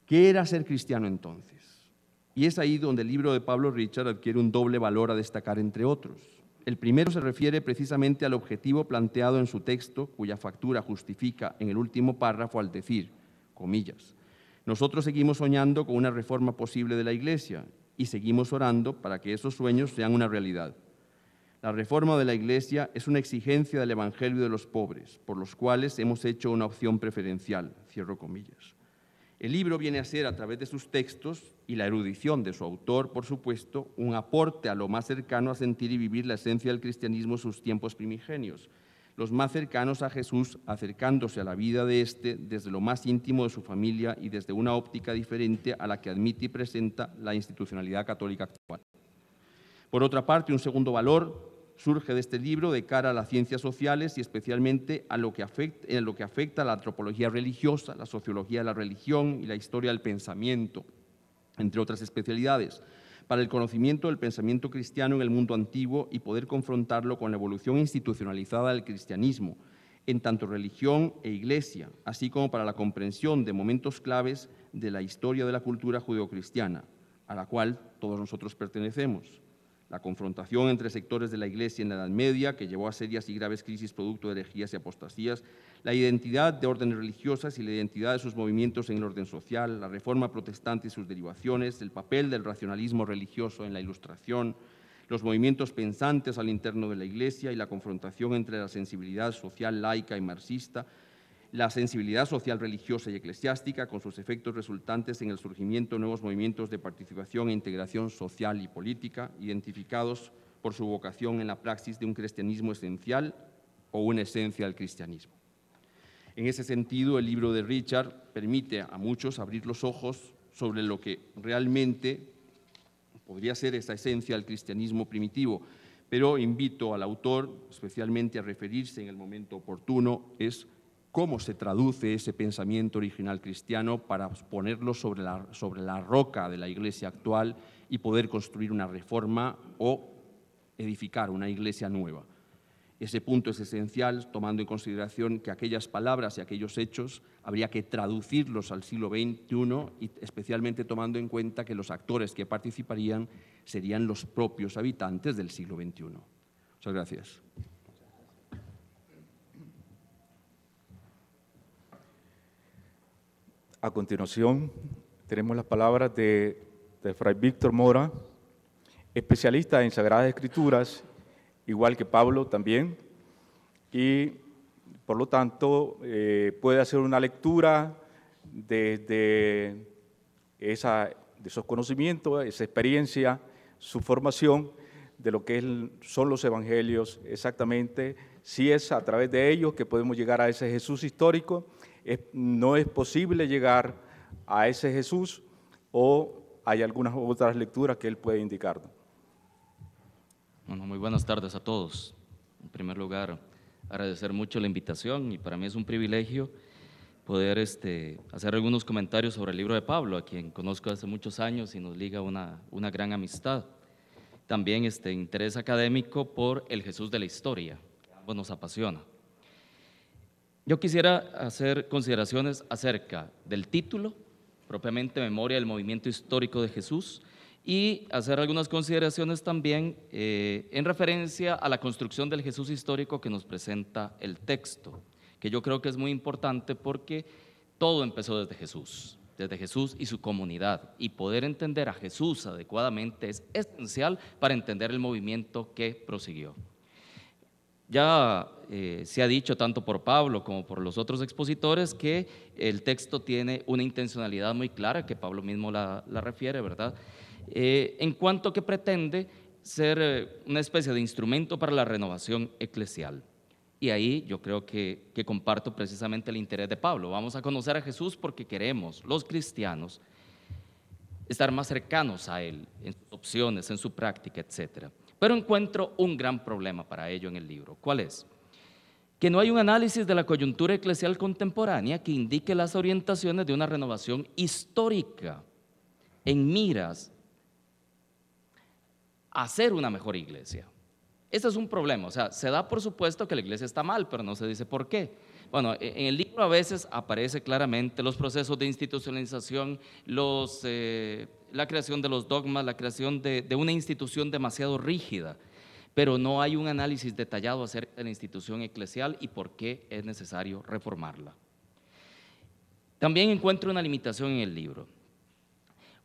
[SPEAKER 5] ¿Qué era ser cristiano entonces? Y es ahí donde el libro de Pablo Richard adquiere un doble valor a destacar entre otros. El primero se refiere precisamente al objetivo planteado en su texto, cuya factura justifica en el último párrafo al decir, comillas, nosotros seguimos soñando con una reforma posible de la Iglesia y seguimos orando para que esos sueños sean una realidad. La reforma de la Iglesia es una exigencia del Evangelio de los pobres, por los cuales hemos hecho una opción preferencial, cierro comillas. El libro viene a ser, a través de sus textos y la erudición de su autor, por supuesto, un aporte a lo más cercano a sentir y vivir la esencia del cristianismo en sus tiempos primigenios, los más cercanos a Jesús, acercándose a la vida de éste desde lo más íntimo de su familia y desde una óptica diferente a la que admite y presenta la institucionalidad católica actual. Por otra parte, un segundo valor surge de este libro de cara a las ciencias sociales y especialmente a lo que afecta, en lo que afecta a la antropología religiosa, la sociología de la religión y la historia del pensamiento, entre otras especialidades, para el conocimiento del pensamiento cristiano en el mundo antiguo y poder confrontarlo con la evolución institucionalizada del cristianismo, en tanto religión e iglesia, así como para la comprensión de momentos claves de la historia de la cultura judeocristiana, a la cual todos nosotros pertenecemos. La confrontación entre sectores de la Iglesia en la Edad Media, que llevó a serias y graves crisis producto de herejías y apostasías, la identidad de órdenes religiosas y la identidad de sus movimientos en el orden social, la reforma protestante y sus derivaciones, el papel del racionalismo religioso en la Ilustración, los movimientos pensantes al interno de la Iglesia y la confrontación entre la sensibilidad social laica y marxista, la sensibilidad social, religiosa y eclesiástica, con sus efectos resultantes en el surgimiento de nuevos movimientos de participación e integración social y política, identificados por su vocación en la praxis de un cristianismo esencial o una esencia del cristianismo. En ese sentido, el libro de Richard permite a muchos abrir los ojos sobre lo que realmente podría ser esa esencia del cristianismo primitivo, pero invito al autor especialmente a referirse en el momento oportuno, es cómo se traduce ese pensamiento original cristiano para ponerlo sobre la, roca de la iglesia actual y poder construir una reforma o edificar una iglesia nueva. Ese punto es esencial, tomando en consideración que aquellas palabras y aquellos hechos habría que traducirlos al siglo XXI y especialmente tomando en cuenta que los actores que participarían serían los propios habitantes del siglo XXI. Muchas gracias.
[SPEAKER 1] A continuación, tenemos las palabras de, Fray Víctor Mora, especialista en Sagradas Escrituras, igual que Pablo también, y por lo tanto eh, puede hacer una lectura desde esa, de esos conocimientos, esa experiencia, su formación de lo que son los evangelios exactamente, si es a través de ellos que podemos llegar a ese Jesús histórico no es posible llegar a ese Jesús o hay algunas otras lecturas que él puede
[SPEAKER 6] indicarnos. Bueno, muy buenas tardes a todos. En primer lugar, agradecer mucho la invitación y para mí es un privilegio poder este, hacer algunos comentarios sobre el libro de Pablo, a quien conozco hace muchos años y nos liga una, gran amistad. También este interés académico por el Jesús de la historia, que nos apasiona. Yo quisiera hacer consideraciones acerca del título, propiamente Memoria del Movimiento Histórico de Jesús, y hacer algunas consideraciones también eh, en referencia a la construcción del Jesús histórico que nos presenta el texto, que yo creo que es muy importante porque todo empezó desde Jesús, desde Jesús y su comunidad, y poder entender a Jesús adecuadamente es esencial para entender el movimiento que prosiguió. Ya eh, se ha dicho tanto por Pablo como por los otros expositores que el texto tiene una intencionalidad muy clara, que Pablo mismo la, refiere, ¿verdad? Eh, en cuanto que pretende ser eh, una especie de instrumento para la renovación eclesial. Y ahí yo creo que, que comparto precisamente el interés de Pablo. Vamos a conocer a Jesús porque queremos, los cristianos, estar más cercanos a Él, en sus opciones, en su práctica, etcétera. Pero encuentro un gran problema para ello en el libro. ¿Cuál es? Que no hay un análisis de la coyuntura eclesial contemporánea que indique las orientaciones de una renovación histórica en miras a ser una mejor iglesia. Ese es un problema. O sea, se da por supuesto que la iglesia está mal, pero no se dice por qué. Bueno, e, en el libro a veces aparece claramente los procesos de institucionalización, eh, la creación de los dogmas, la creación de, de, una institución demasiado rígida, pero no hay un análisis detallado acerca de la institución eclesial y por qué es necesario reformarla. También encuentro una limitación en el libro.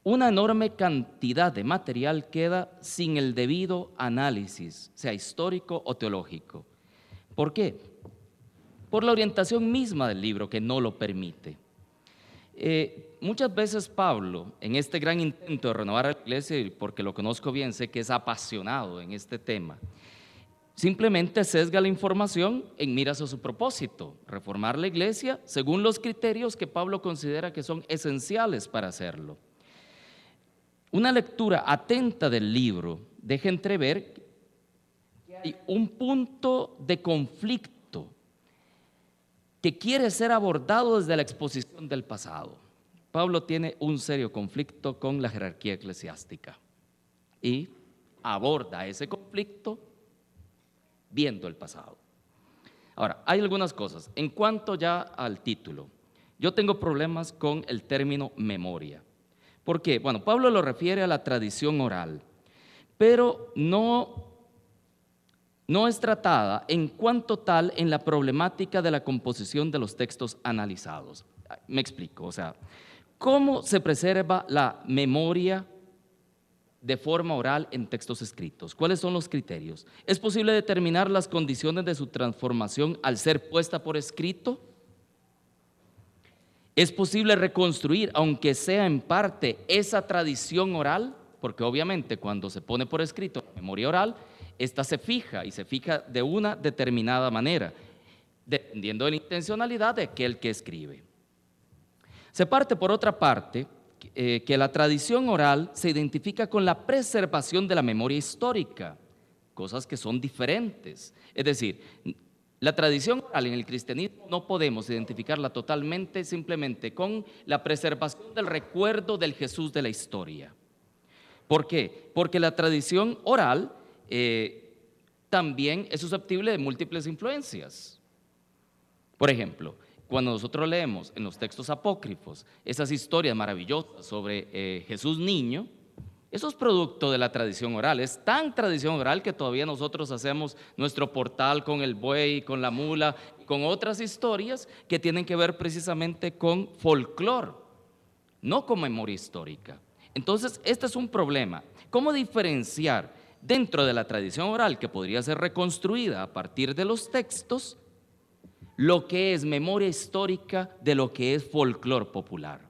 [SPEAKER 6] Una enorme cantidad de material queda sin el debido análisis, sea histórico o teológico. ¿Por qué? por la orientación misma del libro que no lo permite. Eh, muchas veces Pablo, en este gran intento de renovar la iglesia, porque lo conozco bien, sé que es apasionado en este tema, simplemente sesga la información en miras a su propósito, reformar la iglesia según los criterios que Pablo considera que son esenciales para hacerlo. Una lectura atenta del libro deja entrever que hay un punto de conflicto que quiere ser abordado desde la exposición del pasado. Pablo tiene un serio conflicto con la jerarquía eclesiástica y aborda ese conflicto viendo el pasado. Ahora, hay algunas cosas. En cuanto ya al título, yo tengo problemas con el término memoria. ¿Por qué? Bueno, Pablo lo refiere a la tradición oral, pero no no es tratada en cuanto tal en la problemática de la composición de los textos analizados. Me explico, o sea, ¿cómo se preserva la memoria de forma oral en textos escritos? ¿Cuáles son los criterios? ¿Es posible determinar las condiciones de su transformación al ser puesta por escrito? ¿Es posible reconstruir, aunque sea en parte, esa tradición oral? Porque obviamente cuando se pone por escrito memoria oral, esta se fija y se fija de una determinada manera, dependiendo de la intencionalidad de aquel que escribe. Se parte, por otra parte, eh, que la tradición oral se identifica con la preservación de la memoria histórica, cosas que son diferentes. Es decir, la tradición oral en el cristianismo no podemos identificarla totalmente simplemente con la preservación del recuerdo del Jesús de la historia. ¿Por qué? Porque la tradición oral eh, también es susceptible de múltiples influencias. Por ejemplo, cuando nosotros leemos en los textos apócrifos esas historias maravillosas sobre eh, Jesús niño, eso es producto de la tradición oral. Es tan tradición oral que todavía nosotros hacemos nuestro portal con el buey, con la mula, con otras historias que tienen que ver precisamente con folclore, no con memoria histórica. Entonces, este es un problema. ¿Cómo diferenciar dentro de la tradición oral que podría ser reconstruida a partir de los textos, lo que es memoria histórica de lo que es folclor popular.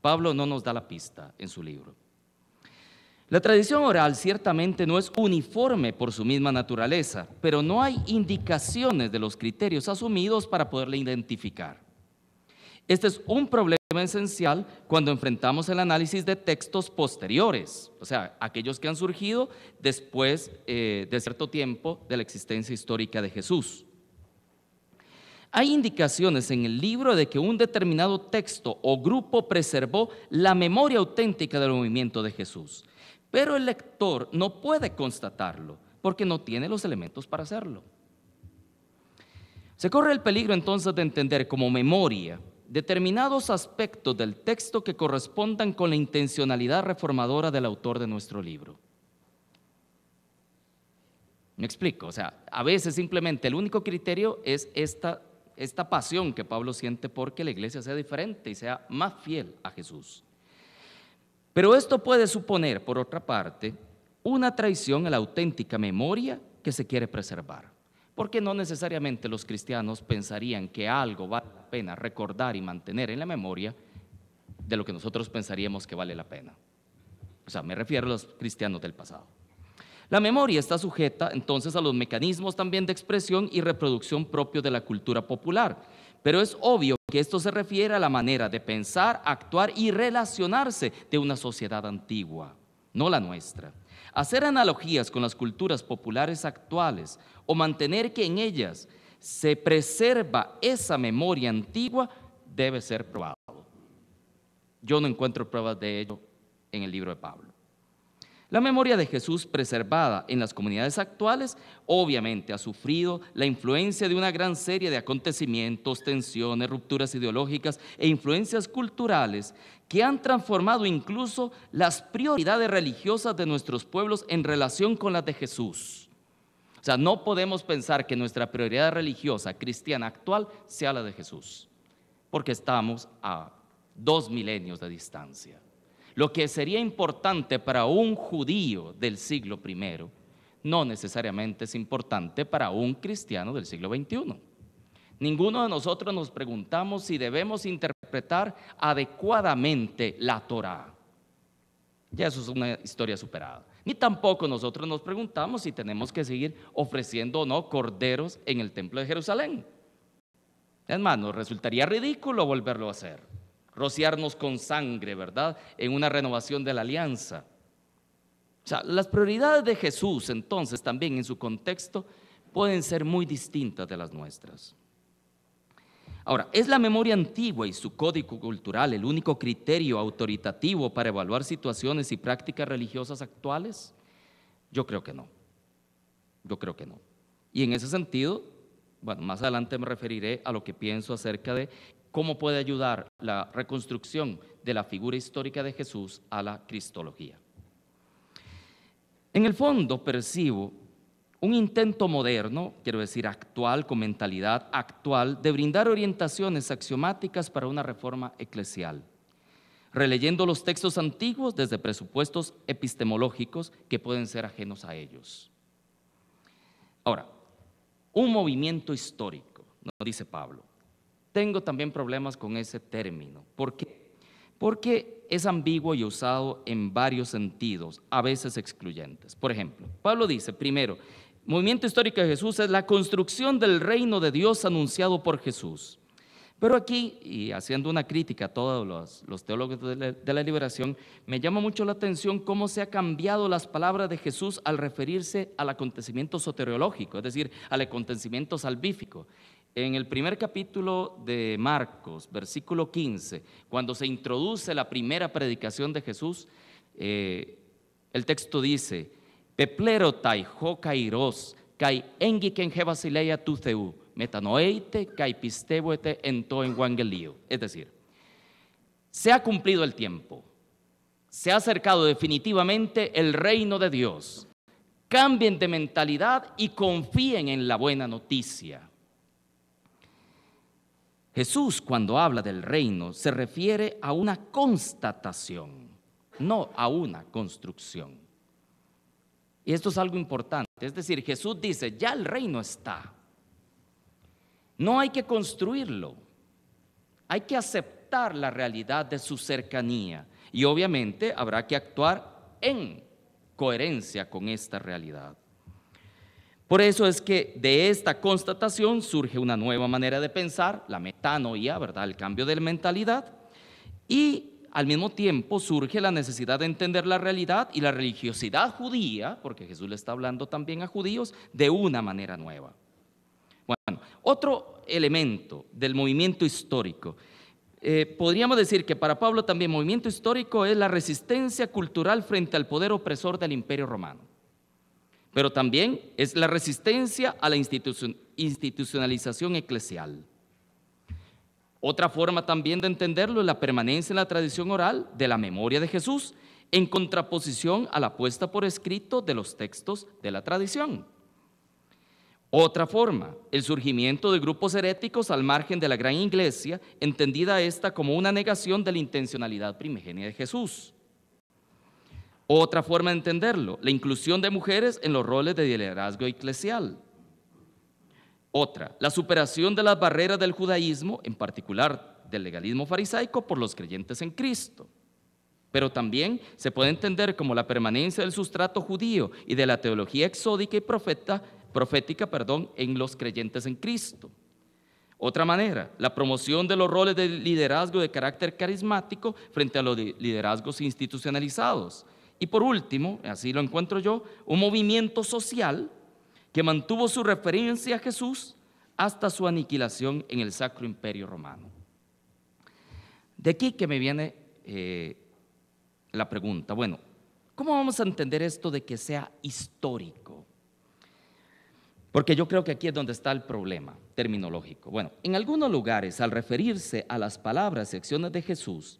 [SPEAKER 6] Pablo no nos da la pista en su libro. La tradición oral ciertamente no es uniforme por su misma naturaleza, pero no hay indicaciones de los criterios asumidos para poderla identificar. Este es un problema esencial cuando enfrentamos el análisis de textos posteriores, o sea, aquellos que han surgido después eh, de cierto tiempo de la existencia histórica de Jesús. Hay indicaciones en el libro de que un determinado texto o grupo preservó la memoria auténtica del movimiento de Jesús, pero el lector no puede constatarlo porque no tiene los elementos para hacerlo. Se corre el peligro entonces de entender como memoria determinados aspectos del texto que correspondan con la intencionalidad reformadora del autor de nuestro libro. Me explico, o sea, a veces simplemente el único criterio es esta, esta pasión que Pablo siente porque la iglesia sea diferente y sea más fiel a Jesús. Pero esto puede suponer, por otra parte, una traición a la auténtica memoria que se quiere preservar porque no necesariamente los cristianos pensarían que algo vale la pena recordar y mantener en la memoria de lo que nosotros pensaríamos que vale la pena. O sea, me refiero a los cristianos del pasado. La memoria está sujeta entonces a los mecanismos también de expresión y reproducción propio de la cultura popular, pero es obvio que esto se refiere a la manera de pensar, actuar y relacionarse de una sociedad antigua, no la nuestra. Hacer analogías con las culturas populares actuales o mantener que en ellas se preserva esa memoria antigua debe ser probado. Yo no encuentro pruebas de ello en el libro de Pablo. La memoria de Jesús preservada en las comunidades actuales obviamente ha sufrido la influencia de una gran serie de acontecimientos, tensiones, rupturas ideológicas e influencias culturales que han transformado incluso las prioridades religiosas de nuestros pueblos en relación con las de Jesús. O sea, no podemos pensar que nuestra prioridad religiosa cristiana actual sea la de Jesús, porque estamos a dos milenios de distancia. Lo que sería importante para un judío del siglo I no necesariamente es importante para un cristiano del siglo XXI. Ninguno de nosotros nos preguntamos si debemos interpretar adecuadamente la Torá. Ya eso es una historia superada. Ni tampoco nosotros nos preguntamos si tenemos que seguir ofreciendo o no corderos en el templo de Jerusalén. Hermano, resultaría ridículo volverlo a hacer rociarnos con sangre, ¿verdad? En una renovación de la alianza. O sea, las prioridades de Jesús entonces también en su contexto pueden ser muy distintas de las nuestras. Ahora, ¿es la memoria antigua y su código cultural el único criterio autoritativo para evaluar situaciones y prácticas religiosas actuales? Yo creo que no. Yo creo que no. Y en ese sentido, bueno, más adelante me referiré a lo que pienso acerca de cómo puede ayudar la reconstrucción de la figura histórica de Jesús a la cristología. En el fondo percibo un intento moderno, quiero decir actual, con mentalidad actual, de brindar orientaciones axiomáticas para una reforma eclesial, releyendo los textos antiguos desde presupuestos epistemológicos que pueden ser ajenos a ellos. Ahora, un movimiento histórico, nos dice Pablo. Tengo también problemas con ese término. ¿Por qué? Porque es ambiguo y usado en varios sentidos, a veces excluyentes. Por ejemplo, Pablo dice, primero, movimiento histórico de Jesús es la construcción del reino de Dios anunciado por Jesús. Pero aquí, y haciendo una crítica a todos los, teólogos de la, liberación, me llama mucho la atención cómo se ha cambiado las palabras de Jesús al referirse al acontecimiento soteriológico, es decir, al acontecimiento salvífico. En el primer capítulo de Marcos, versículo 15, cuando se introduce la primera predicación de Jesús, eh, el texto dice, Peplero tai ho kairos, kai tu metanoeite, en Es decir, se ha cumplido el tiempo, se ha acercado definitivamente el reino de Dios. Cambien de mentalidad y confíen en la buena noticia. Jesús cuando habla del reino se refiere a una constatación, no a una construcción. Y esto es algo importante. Es decir, Jesús dice, ya el reino está. No hay que construirlo, hay que aceptar la realidad de su cercanía y obviamente habrá que actuar en coherencia con esta realidad. Por eso es que de esta constatación surge una nueva manera de pensar, la metanoia, ¿verdad? El cambio de mentalidad y al mismo tiempo surge la necesidad de entender la realidad y la religiosidad judía, porque Jesús le está hablando también a judíos, de una manera nueva otro elemento del movimiento histórico. Eh, podríamos decir que para Pablo también movimiento histórico es la resistencia cultural frente al poder opresor del imperio romano, pero también es la resistencia a la institucionalización eclesial. Otra forma también de entenderlo es la permanencia en la tradición oral de la memoria de Jesús en contraposición a la puesta por escrito de los textos de la tradición. Otra forma, el surgimiento de grupos heréticos al margen de la gran iglesia, entendida esta como una negación de la intencionalidad primigenia de Jesús. Otra forma de entenderlo, la inclusión de mujeres en los roles de liderazgo eclesial. Otra, la superación de las barreras del judaísmo, en particular del legalismo farisaico, por los creyentes en Cristo. Pero también se puede entender como la permanencia del sustrato judío y de la teología exódica y profeta profética perdón, en los creyentes en Cristo. Otra manera, la promoción de los roles de liderazgo de carácter carismático frente a los liderazgos institucionalizados. Y por último, así lo encuentro yo, un movimiento social que mantuvo su referencia a Jesús hasta su aniquilación en el Sacro Imperio Romano. De aquí que me viene eh, la pregunta, bueno, ¿cómo vamos a entender esto de que sea histórico? Porque yo creo que aquí es donde está el problema terminológico. Bueno, en algunos lugares, al referirse a las palabras y acciones de Jesús,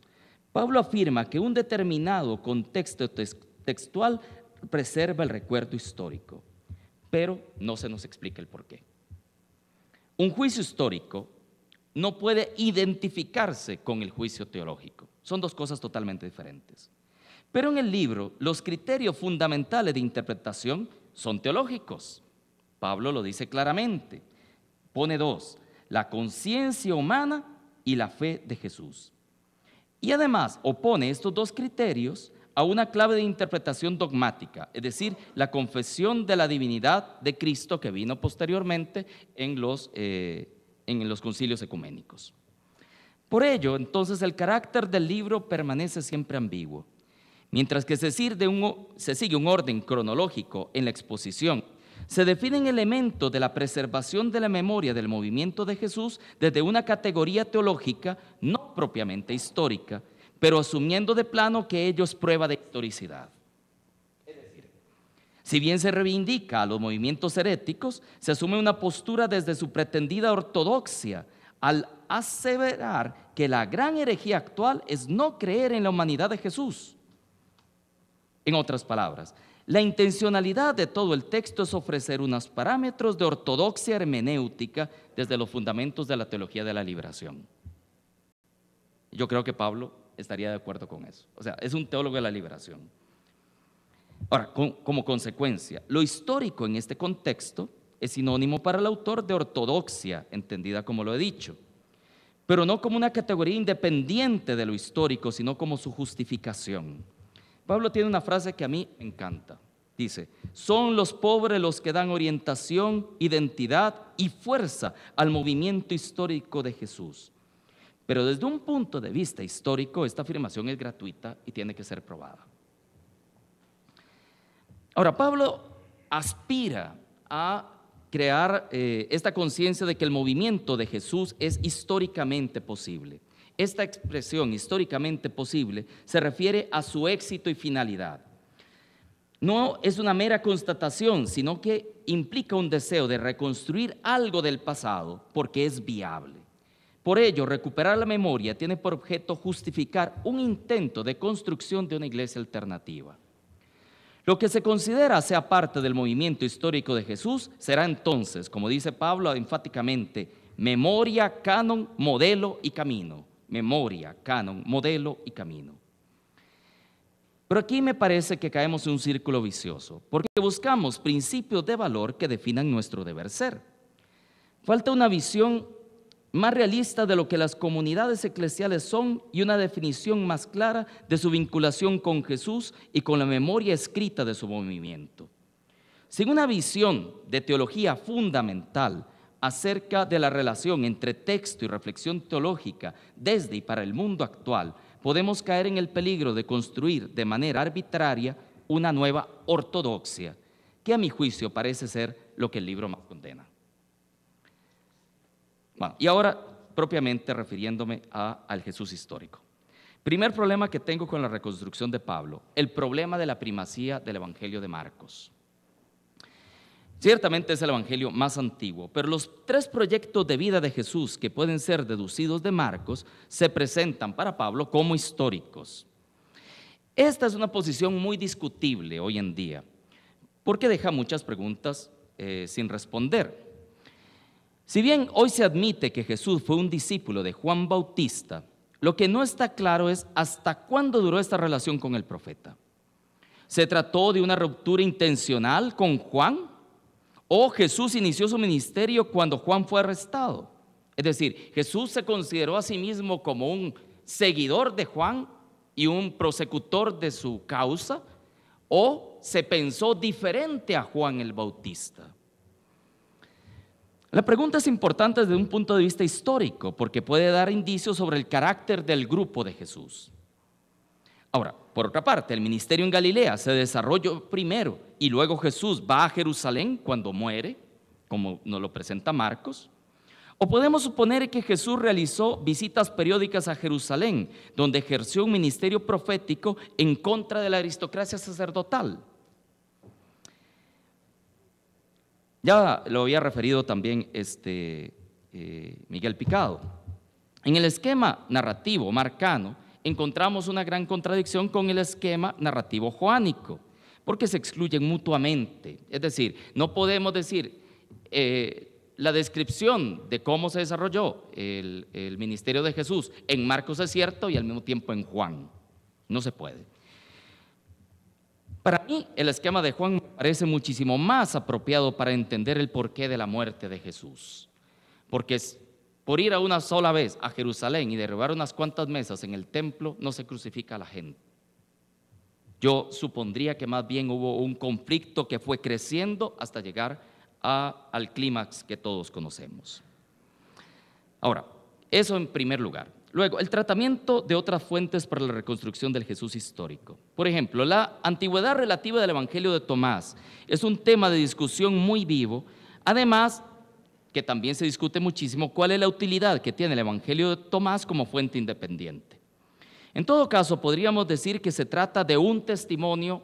[SPEAKER 6] Pablo afirma que un determinado contexto textual preserva el recuerdo histórico, pero no se nos explica el porqué. Un juicio histórico no puede identificarse con el juicio teológico. Son dos cosas totalmente diferentes. Pero en el libro, los criterios fundamentales de interpretación son teológicos Pablo lo dice claramente. Pone dos, la conciencia humana y la fe de Jesús. Y además opone estos dos criterios a una clave de interpretación dogmática, es decir, la confesión de la divinidad de Cristo que vino posteriormente en los, eh, en los concilios ecuménicos. Por ello, entonces, el carácter del libro permanece siempre ambiguo. Mientras que se, sigue un orden cronológico en la exposición se definen elementos de la preservación de la memoria del movimiento de Jesús desde una categoría teológica no propiamente histórica, pero asumiendo de plano que ello es prueba de historicidad. Es decir, si bien se reivindica a los movimientos heréticos, se asume una postura desde su pretendida ortodoxia al aseverar que la gran herejía actual es no creer en la humanidad de Jesús. En otras palabras, la intencionalidad de todo el texto es ofrecer unos parámetros de ortodoxia hermenéutica desde los fundamentos de la teología de la liberación. Yo creo que Pablo estaría de acuerdo con eso. O sea, es un teólogo de la liberación. Ahora, como consecuencia, lo histórico en este contexto es sinónimo para el autor de ortodoxia, entendida como lo he dicho, pero no como una categoría independiente de lo histórico, sino como su justificación. Pablo tiene una frase que a mí me encanta. Dice, son los pobres los que dan orientación, identidad y fuerza al movimiento histórico de Jesús. Pero desde un punto de vista histórico, esta afirmación es gratuita y tiene que ser probada. Ahora, Pablo aspira a crear eh, esta conciencia de que el movimiento de Jesús es históricamente posible. Esta expresión históricamente posible se refiere a su éxito y finalidad. No es una mera constatación, sino que implica un deseo de reconstruir algo del pasado porque es viable. Por ello, recuperar la memoria tiene por objeto justificar un intento de construcción de una iglesia alternativa. Lo que se considera sea parte del movimiento histórico de Jesús será entonces, como dice Pablo enfáticamente, memoria, canon, modelo y camino memoria, canon, modelo y camino. Pero aquí me parece que caemos en un círculo vicioso, porque buscamos principios de valor que definan nuestro deber ser. Falta una visión más realista de lo que las comunidades eclesiales son y una definición más clara de su vinculación con Jesús y con la memoria escrita de su movimiento. Sin una visión de teología fundamental acerca de la relación entre texto y reflexión teológica desde y para el mundo actual, podemos caer en el peligro de construir de manera arbitraria una nueva ortodoxia, que a mi juicio parece ser lo que el libro más condena. Bueno, y ahora propiamente refiriéndome al Jesús histórico. Primer problema que tengo con la reconstrucción de Pablo, el problema de la primacía del Evangelio de Marcos. Ciertamente es el Evangelio más antiguo, pero los tres proyectos de vida de Jesús que pueden ser deducidos de Marcos se presentan para Pablo como históricos. Esta es una posición muy discutible hoy en día, porque deja muchas preguntas eh, sin responder. Si bien hoy se admite que Jesús fue un discípulo de Juan Bautista, lo que no está claro es hasta cuándo duró esta relación con el profeta. ¿Se trató de una ruptura intencional con Juan o Jesús inició su ministerio cuando Juan fue arrestado. Es decir, Jesús se consideró a sí mismo como un seguidor de Juan y un prosecutor de su causa, o se pensó diferente a Juan el Bautista. La pregunta es importante desde un punto de vista histórico, porque puede dar indicios sobre el carácter del grupo de Jesús. Ahora, por otra parte, el ministerio en Galilea se desarrolló primero y luego Jesús va a Jerusalén cuando muere, como nos lo presenta Marcos. O podemos suponer que Jesús realizó visitas periódicas a Jerusalén, donde ejerció un ministerio profético en contra de la aristocracia sacerdotal. Ya lo había referido también este, eh, Miguel Picado. En el esquema narrativo marcano, encontramos una gran contradicción con el esquema narrativo juánico, porque se excluyen mutuamente. Es decir, no podemos decir, eh, la descripción de cómo se desarrolló el, ministerio de Jesús en Marcos es cierto y al mismo tiempo en Juan. No se puede. Para mí, el esquema de Juan me parece muchísimo más apropiado para entender el porqué de la muerte de Jesús. Porque es, por ir a una sola vez a Jerusalén y derribar unas cuantas mesas en el templo, no se crucifica a la gente. Yo supondría que más bien hubo un conflicto que fue creciendo hasta llegar al clímax que todos conocemos. Ahora, eso en primer lugar. Luego, el tratamiento de otras fuentes para la reconstrucción del Jesús histórico. Por ejemplo, la antigüedad relativa del Evangelio de Tomás es un tema de discusión muy vivo, además que también se discute muchísimo cuál es la utilidad que tiene el Evangelio de Tomás como fuente independiente. En todo caso, podríamos decir que se trata de un testimonio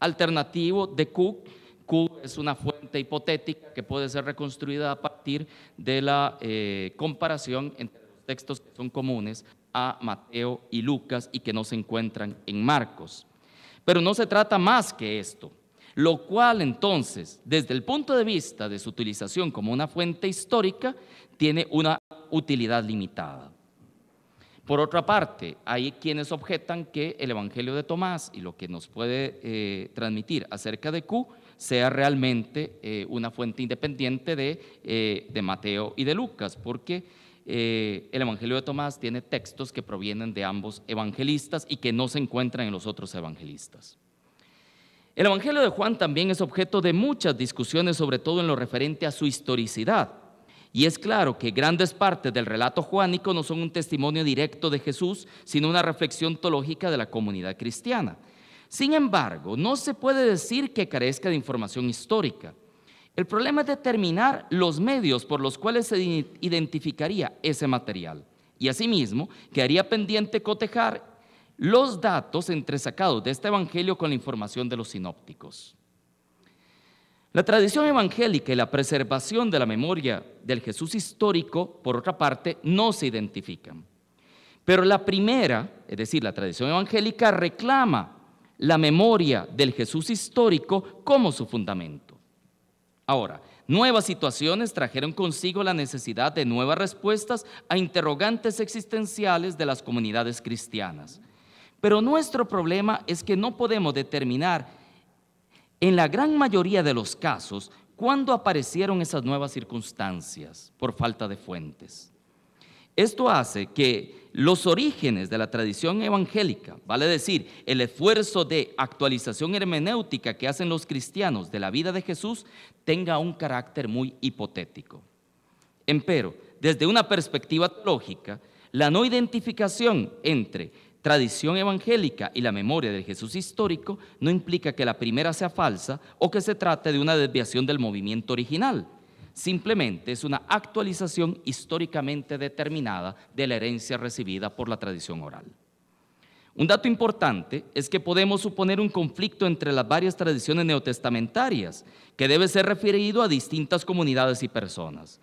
[SPEAKER 6] alternativo de Q. Q es una fuente hipotética que puede ser reconstruida a partir de la eh, comparación entre los textos que son comunes a Mateo y Lucas y que no se encuentran en Marcos. Pero no se trata más que esto lo cual entonces, desde el punto de vista de su utilización como una fuente histórica, tiene una utilidad limitada. Por otra parte, hay quienes objetan que el Evangelio de Tomás y lo que nos puede eh, transmitir acerca de Q sea realmente eh, una fuente independiente eh, de, Mateo y de Lucas, porque el Evangelio de Tomás tiene textos que provienen de ambos evangelistas y que no se encuentran en los otros evangelistas. El Evangelio de Juan también es objeto de muchas discusiones, sobre todo en lo referente a su historicidad. Y es claro que grandes partes del relato juánico no son un testimonio directo de Jesús, sino una reflexión teológica de la comunidad cristiana. Sin embargo, no se puede decir que carezca de información histórica. El problema es determinar los medios por los cuales se identificaría ese material. Y asimismo, quedaría pendiente cotejar los datos entresacados de este Evangelio con la información de los sinópticos. La tradición evangélica y la preservación de la memoria del Jesús histórico, por otra parte, no se identifican. Pero la primera, es decir, la tradición evangélica, reclama la memoria del Jesús histórico como su fundamento. Ahora, nuevas situaciones trajeron consigo la necesidad de nuevas respuestas a interrogantes existenciales de las comunidades cristianas. Pero nuestro problema es que no podemos determinar en la gran mayoría de los casos cuándo aparecieron esas nuevas circunstancias por falta de fuentes. Esto hace que los orígenes de la tradición evangélica, vale decir, el esfuerzo de actualización hermenéutica que hacen los cristianos de la vida de Jesús, tenga un carácter muy hipotético. Empero, desde una perspectiva lógica, la no identificación entre tradición evangélica y la memoria de Jesús histórico no implica que la primera sea falsa o que se trate de una desviación del movimiento original. Simplemente es una actualización históricamente determinada de la herencia recibida por la tradición oral. Un dato importante es que podemos suponer un conflicto entre las varias tradiciones neotestamentarias, que debe ser referido a distintas comunidades y personas.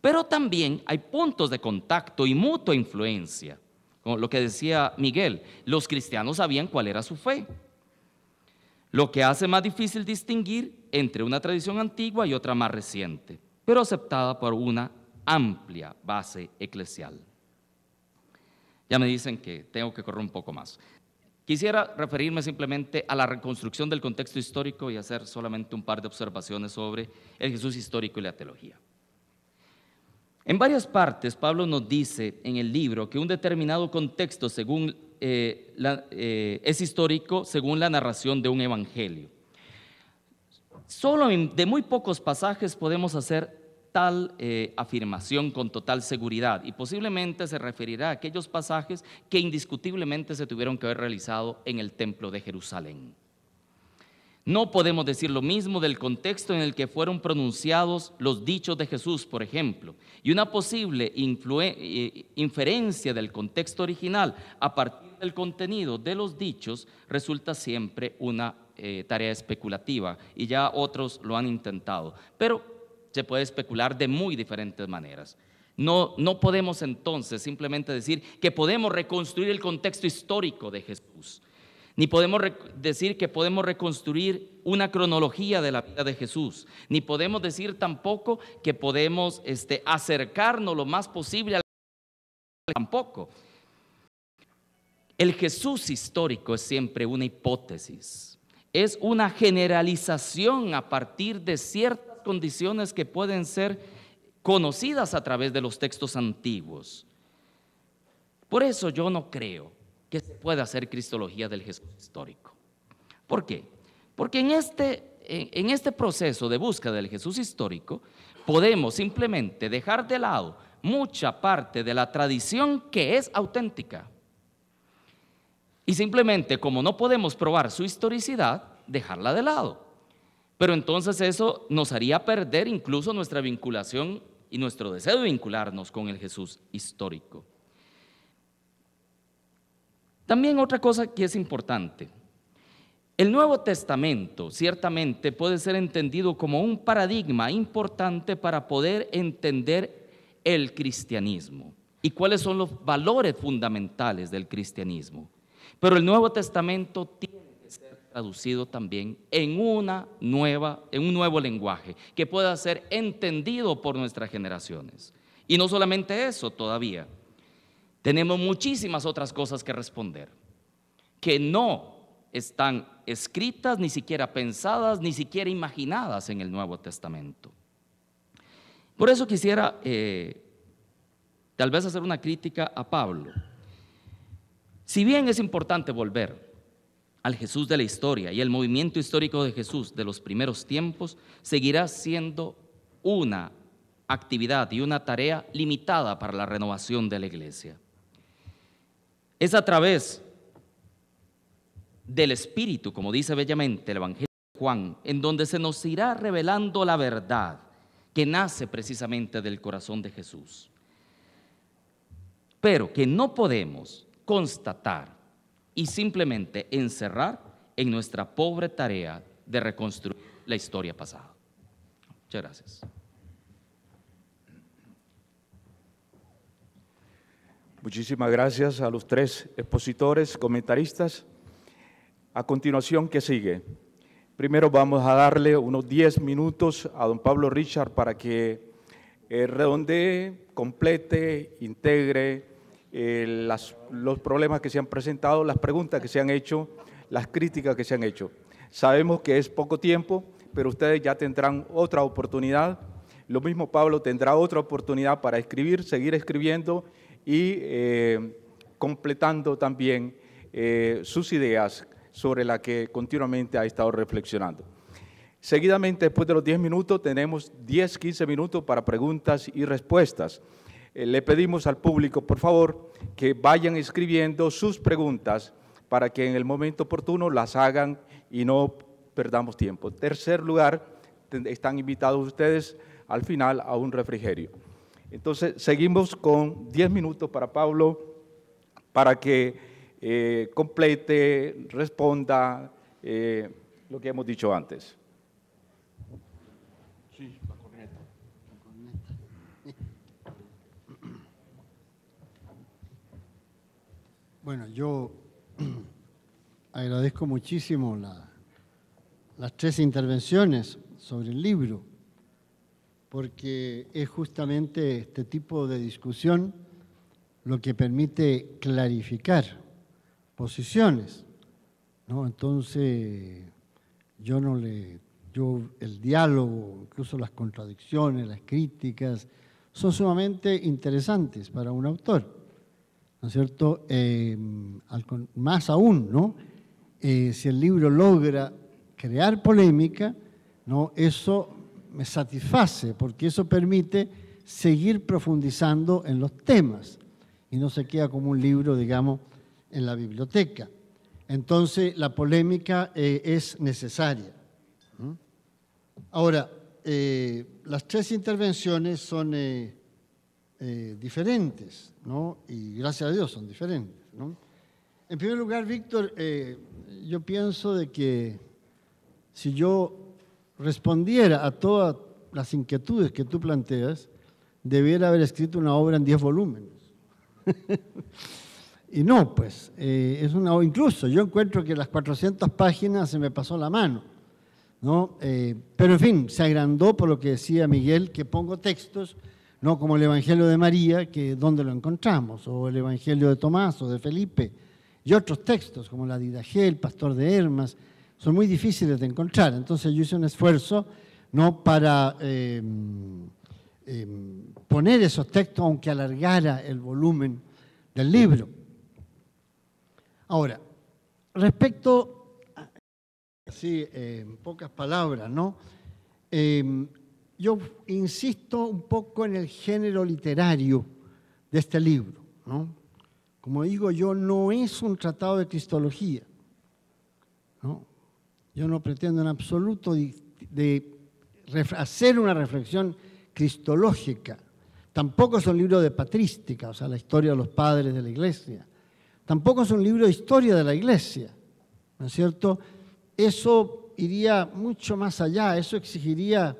[SPEAKER 6] Pero también hay puntos de contacto y mutua influencia lo que decía Miguel, los cristianos sabían cuál era su fe. Lo que hace más difícil distinguir entre una tradición antigua y otra más reciente, pero aceptada por una amplia base eclesial. Ya me dicen que tengo que correr un poco más. Quisiera referirme simplemente a la reconstrucción del contexto histórico y hacer solamente un par de observaciones sobre el Jesús histórico y la teología. En varias partes, Pablo nos dice en el libro que un determinado contexto eh, eh, es histórico según la narración de un evangelio. Solo de muy pocos pasajes podemos hacer tal eh, afirmación con total seguridad y posiblemente se referirá a aquellos pasajes que indiscutiblemente se tuvieron que haber realizado en el templo de Jerusalén. No podemos decir lo mismo del contexto en el que fueron pronunciados los dichos de Jesús, por ejemplo, y una posible eh, inferencia del contexto original a partir del contenido de los dichos resulta siempre una eh, tarea especulativa y ya otros lo han intentado, pero se puede especular de muy diferentes maneras. no podemos entonces simplemente decir que podemos reconstruir el contexto histórico de Jesús ni podemos decir que podemos reconstruir una cronología de la vida de Jesús, ni podemos decir tampoco que podemos este, acercarnos lo más posible al tampoco. El Jesús histórico es siempre una hipótesis, es una generalización a partir de ciertas condiciones que pueden ser conocidas a través de los textos antiguos. Por eso yo no creo que se pueda hacer cristología del Jesús histórico. ¿Por qué? Porque en este, en este proceso de búsqueda del Jesús histórico podemos simplemente dejar de lado mucha parte de la tradición que es auténtica. Y simplemente, como no podemos probar su historicidad, dejarla de lado. Pero entonces eso nos haría perder incluso nuestra vinculación y nuestro deseo de vincularnos con el Jesús histórico. También otra cosa que es importante. El Nuevo Testamento ciertamente puede ser entendido como un paradigma importante para poder entender el cristianismo y cuáles son los valores fundamentales del cristianismo. Pero el Nuevo Testamento tiene que ser traducido también en una nueva en un nuevo lenguaje que pueda ser entendido por nuestras generaciones. Y no solamente eso todavía, tenemos muchísimas otras cosas que responder, que no están escritas, ni siquiera pensadas, ni siquiera imaginadas en el Nuevo Testamento. Por eso quisiera eh, tal vez hacer una crítica a Pablo. Si bien es importante volver al Jesús de la historia y el movimiento histórico de Jesús de los primeros tiempos, seguirá siendo una actividad y una tarea limitada para la renovación de la iglesia es a través del Espíritu, como dice bellamente el Evangelio de Juan, en donde se nos irá revelando la verdad que nace precisamente del corazón de Jesús. Pero que no podemos constatar y simplemente encerrar en nuestra pobre tarea de reconstruir la historia pasada. Muchas gracias.
[SPEAKER 1] Muchísimas gracias a los tres expositores, comentaristas. A continuación, ¿qué sigue? Primero vamos a darle unos 10 minutos a don Pablo Richard para que eh, redondee, complete, integre eh, los problemas que se han presentado, las preguntas que se han hecho, las críticas que se han hecho. Sabemos que es poco tiempo, pero ustedes ya tendrán otra oportunidad. Lo mismo Pablo tendrá otra oportunidad para escribir, seguir escribiendo y eh, completando también eh, sus ideas sobre las que continuamente ha estado reflexionando. Seguidamente, después de los 10 minutos, tenemos 10, 15 minutos para preguntas y respuestas. Eh, le pedimos al público, por favor, que vayan escribiendo sus preguntas para que en el momento oportuno las hagan y no perdamos tiempo. Tercer lugar, están invitados ustedes al final a un refrigerio. Entonces, seguimos con 10 minutos para Pablo, para que eh, complete, responda eh, lo que hemos dicho antes.
[SPEAKER 5] Sí, la corneta.
[SPEAKER 3] Bueno, yo agradezco muchísimo las tres intervenciones sobre el libro porque es justamente este tipo de discusión lo que permite clarificar posiciones. ¿no? Entonces, yo no le... Yo, el diálogo, incluso las contradicciones, las críticas, son sumamente interesantes para un autor, ¿no es cierto? Em, más aún, ¿no? Eh, si el libro logra crear polémica, ¿no? Eso me satisface porque eso permite seguir profundizando en los temas y no se queda como un libro, digamos, en la biblioteca. Entonces, la polémica eh, es necesaria. Ahora, eh, las tres intervenciones son eh, diferentes, ¿no? Y gracias a Dios son diferentes, En primer lugar, Víctor, yo pienso de que si yo respondiera a todas las inquietudes que tú planteas, debiera haber escrito una obra en 10 volúmenes. y no, pues, eh, es una incluso yo encuentro que las 400 páginas se me pasó la mano. ¿no? Eh, pero en fin, se agrandó por lo que decía Miguel, que pongo textos, no como el Evangelio de María, que donde lo encontramos, o el Evangelio de Tomás o de Felipe, y otros textos como la Didagé, el Pastor de Hermas, son muy difíciles de encontrar. Entonces yo hice un esfuerzo no para em, em, poner esos textos, aunque alargara el volumen del libro. Ahora, respecto, así, en pocas palabras, ¿no? Em, yo insisto un poco en el género literario de este libro, Como digo, yo no es un tratado de cristología, yo no pretendo en absoluto de, hacer una reflexión cristológica. Tampoco es un libro de patrística, o sea, la historia de los padres de la iglesia. Tampoco es un libro de historia de la iglesia, ¿no es cierto? Eso iría mucho más allá, eso exigiría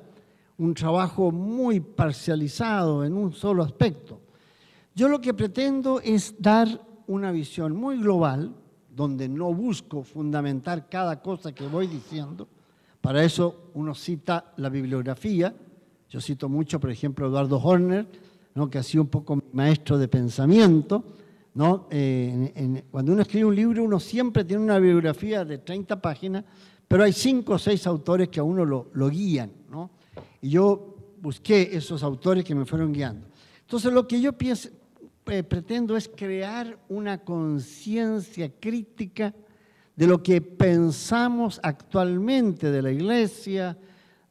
[SPEAKER 3] un trabajo muy parcializado en un solo aspecto. Yo lo que pretendo es dar una visión muy global donde no busco fundamentar cada cosa que voy diciendo. Para eso uno cita la bibliografía. Yo cito mucho, por ejemplo, Eduardo Horner, ¿no? que ha sido un poco maestro de pensamiento. ¿no? Eh, cuando uno escribe un libro, uno siempre tiene una bibliografía de 30 páginas, pero hay 5 o 6 autores que a uno lo, guían. ¿no? Y yo busqué esos autores que me fueron guiando. Entonces, lo que yo pienso, eh, pretendo es crear una conciencia crítica de lo que pensamos actualmente de la iglesia,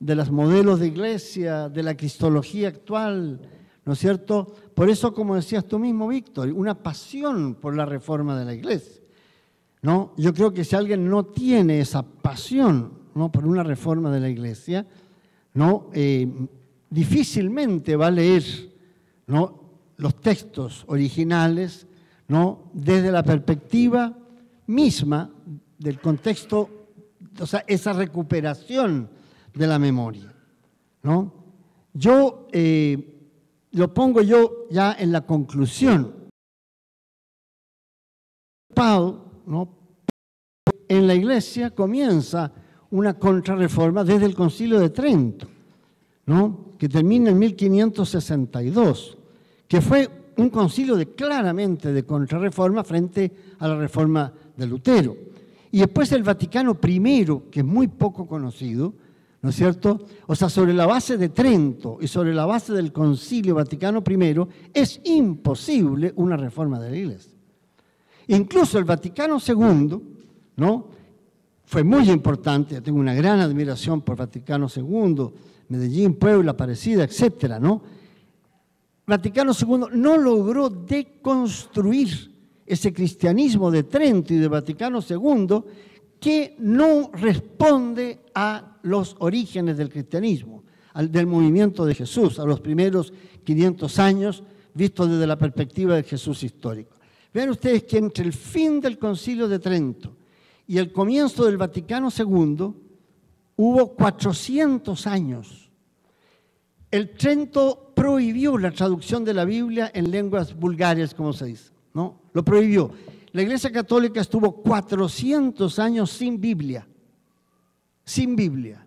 [SPEAKER 3] de los modelos de iglesia, de la cristología actual, ¿no es cierto? Por eso, como decías tú mismo, Víctor, una pasión por la reforma de la iglesia, ¿no? Yo creo que si alguien no tiene esa pasión, ¿no? Por una reforma de la iglesia, ¿no? Eh, difícilmente va a leer, ¿no? los textos originales, ¿no? desde la perspectiva misma del contexto, o sea, esa recuperación de la memoria. ¿no? Yo eh, lo pongo yo ya en la conclusión. ¿no? En la iglesia comienza una contrarreforma desde el concilio de Trento, ¿no? que termina en 1562 que fue un concilio claramente de contrarreforma frente a la reforma de Lutero. Y después el Vaticano I, que es muy poco conocido, ¿no es cierto? O sea, sobre la base de Trento y sobre la base del Concilio Vaticano I, es imposible una reforma de la Iglesia. Incluso el Vaticano II, ¿no? Fue muy importante, tengo una gran admiración por Vaticano II, Medellín, Puebla, Parecida, etcétera, ¿no? Vaticano II no logró deconstruir ese cristianismo de Trento y de Vaticano II que no responde a los orígenes del cristianismo, al, del movimiento de Jesús, a los primeros 500 años vistos desde la perspectiva de Jesús histórico. Vean ustedes que entre el fin del concilio de Trento y el comienzo del Vaticano II hubo 400 años el Trento prohibió la traducción de la Biblia en lenguas vulgares, como se dice, ¿no? Lo prohibió. La Iglesia Católica estuvo 400 años sin Biblia, sin Biblia,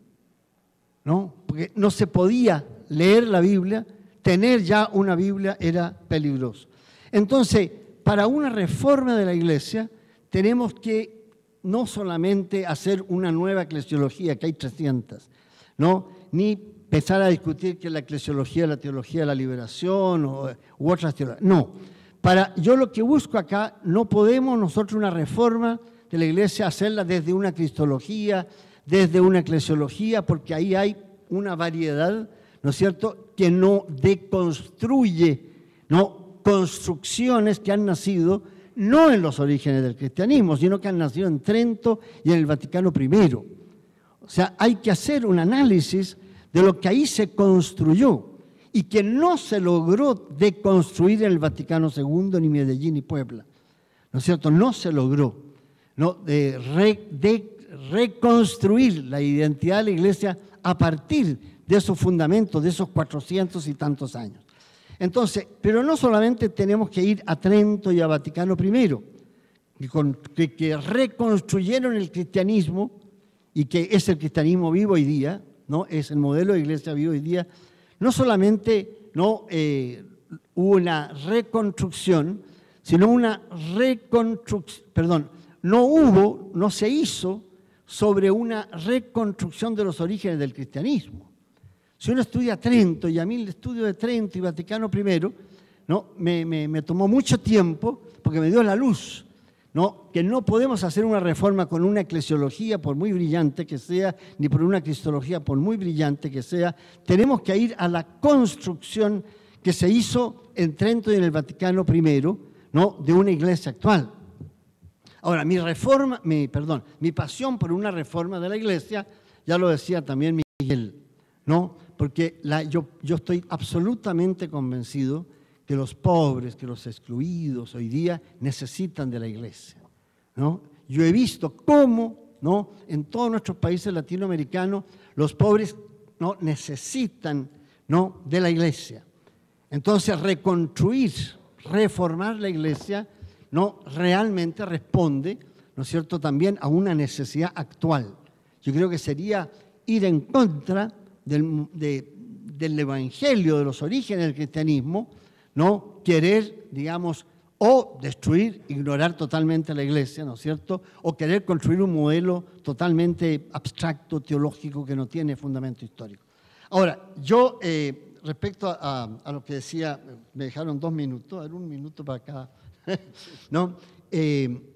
[SPEAKER 3] ¿no? Porque no se podía leer la Biblia, tener ya una Biblia era peligroso. Entonces, para una reforma de la Iglesia, tenemos que no solamente hacer una nueva eclesiología, que hay 300, ¿no? ni empezar a discutir que la eclesiología es la teología de la liberación o, u otras teologías. No. Para, yo lo que busco acá, no podemos nosotros una reforma de la iglesia hacerla desde una cristología, desde una eclesiología, porque ahí hay una variedad, ¿no es cierto?, que no deconstruye, ¿no? Construcciones que han nacido no en los orígenes del cristianismo, sino que han nacido en Trento y en el Vaticano I. O sea, hay que hacer un análisis de lo que ahí se construyó y que no se logró deconstruir en el Vaticano II, ni Medellín, ni Puebla. ¿No es cierto? No se logró reconstruir la identidad de la iglesia a partir de esos fundamentos, de esos cuatrocientos y tantos años. Entonces, pero no solamente tenemos que ir a Trento y a Vaticano I, que reconstruyeron el cristianismo y que es el cristianismo vivo hoy día, ¿no? Es el modelo de iglesia vivo hoy día. No solamente ¿no? hubo eh, una reconstrucción, sino una reconstrucción, perdón, no hubo, no se hizo sobre una reconstrucción de los orígenes del cristianismo. Si uno estudia Trento, y a mí el estudio de Trento y Vaticano I, ¿no? me tomó mucho tiempo porque me dio la luz que no podemos hacer una reforma con una eclesiología, por muy brillante que sea, ni por una cristología, por muy brillante que sea. Tenemos que ir a la construcción que se hizo en Trento y en el Vaticano I, ¿no? de una iglesia actual. Ahora, mi reforma, mi, perdón, mi pasión por una reforma de la iglesia, ya lo decía también Miguel, ¿no? Porque yo, yo estoy absolutamente convencido que los pobres, que los excluidos hoy día necesitan de la iglesia. ¿no? Yo he visto cómo ¿no? en todos nuestros países latinoamericanos los pobres ¿no? necesitan ¿no? de la iglesia. Entonces, reconstruir, reformar la iglesia no realmente responde, ¿no es cierto?, también a una necesidad actual. Yo creo que sería ir en contra del, del evangelio, de los orígenes del cristianismo, no querer, digamos, o destruir, ignorar totalmente la iglesia, ¿no es cierto? O querer construir un modelo totalmente abstracto, teológico, que no tiene fundamento histórico. Ahora, yo, eh, respecto a, lo que decía, me dejaron dos minutos, a un minuto para cada, ¿no? Eh,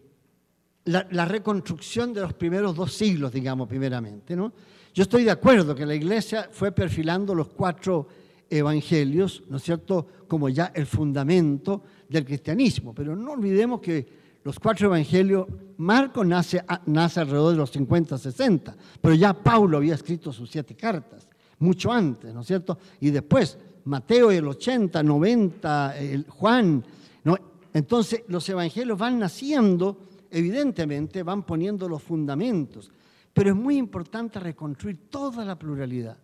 [SPEAKER 3] la, la, reconstrucción de los primeros dos siglos, digamos, primeramente, ¿no? Yo estoy de acuerdo que la iglesia fue perfilando los cuatro evangelios, ¿no es cierto?, como ya el fundamento del cristianismo. Pero no olvidemos que los cuatro evangelios, Marcos nace, nace alrededor de los 50, 60, pero ya Pablo había escrito sus siete cartas, mucho antes, ¿no es cierto? Y después Mateo el 80, 90, Juan. ¿no? Entonces los evangelios van naciendo, evidentemente, van poniendo los fundamentos, pero es muy importante reconstruir toda la pluralidad.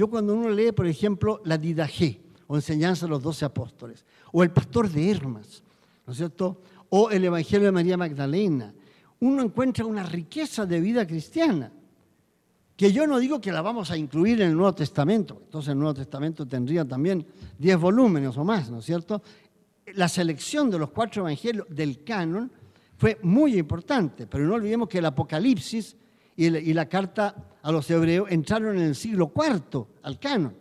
[SPEAKER 3] Yo cuando uno lee, por ejemplo, la Didagé, o enseñanza de los doce apóstoles, o el pastor de Hermas, ¿no es cierto? O el Evangelio de María Magdalena, uno encuentra una riqueza de vida cristiana, que yo no digo que la vamos a incluir en el Nuevo Testamento, entonces el Nuevo Testamento tendría también diez volúmenes o más, ¿no es cierto? La selección de los cuatro evangelios del canon fue muy importante, pero no olvidemos que el Apocalipsis y la carta a los hebreos entraron en el siglo IV al canon,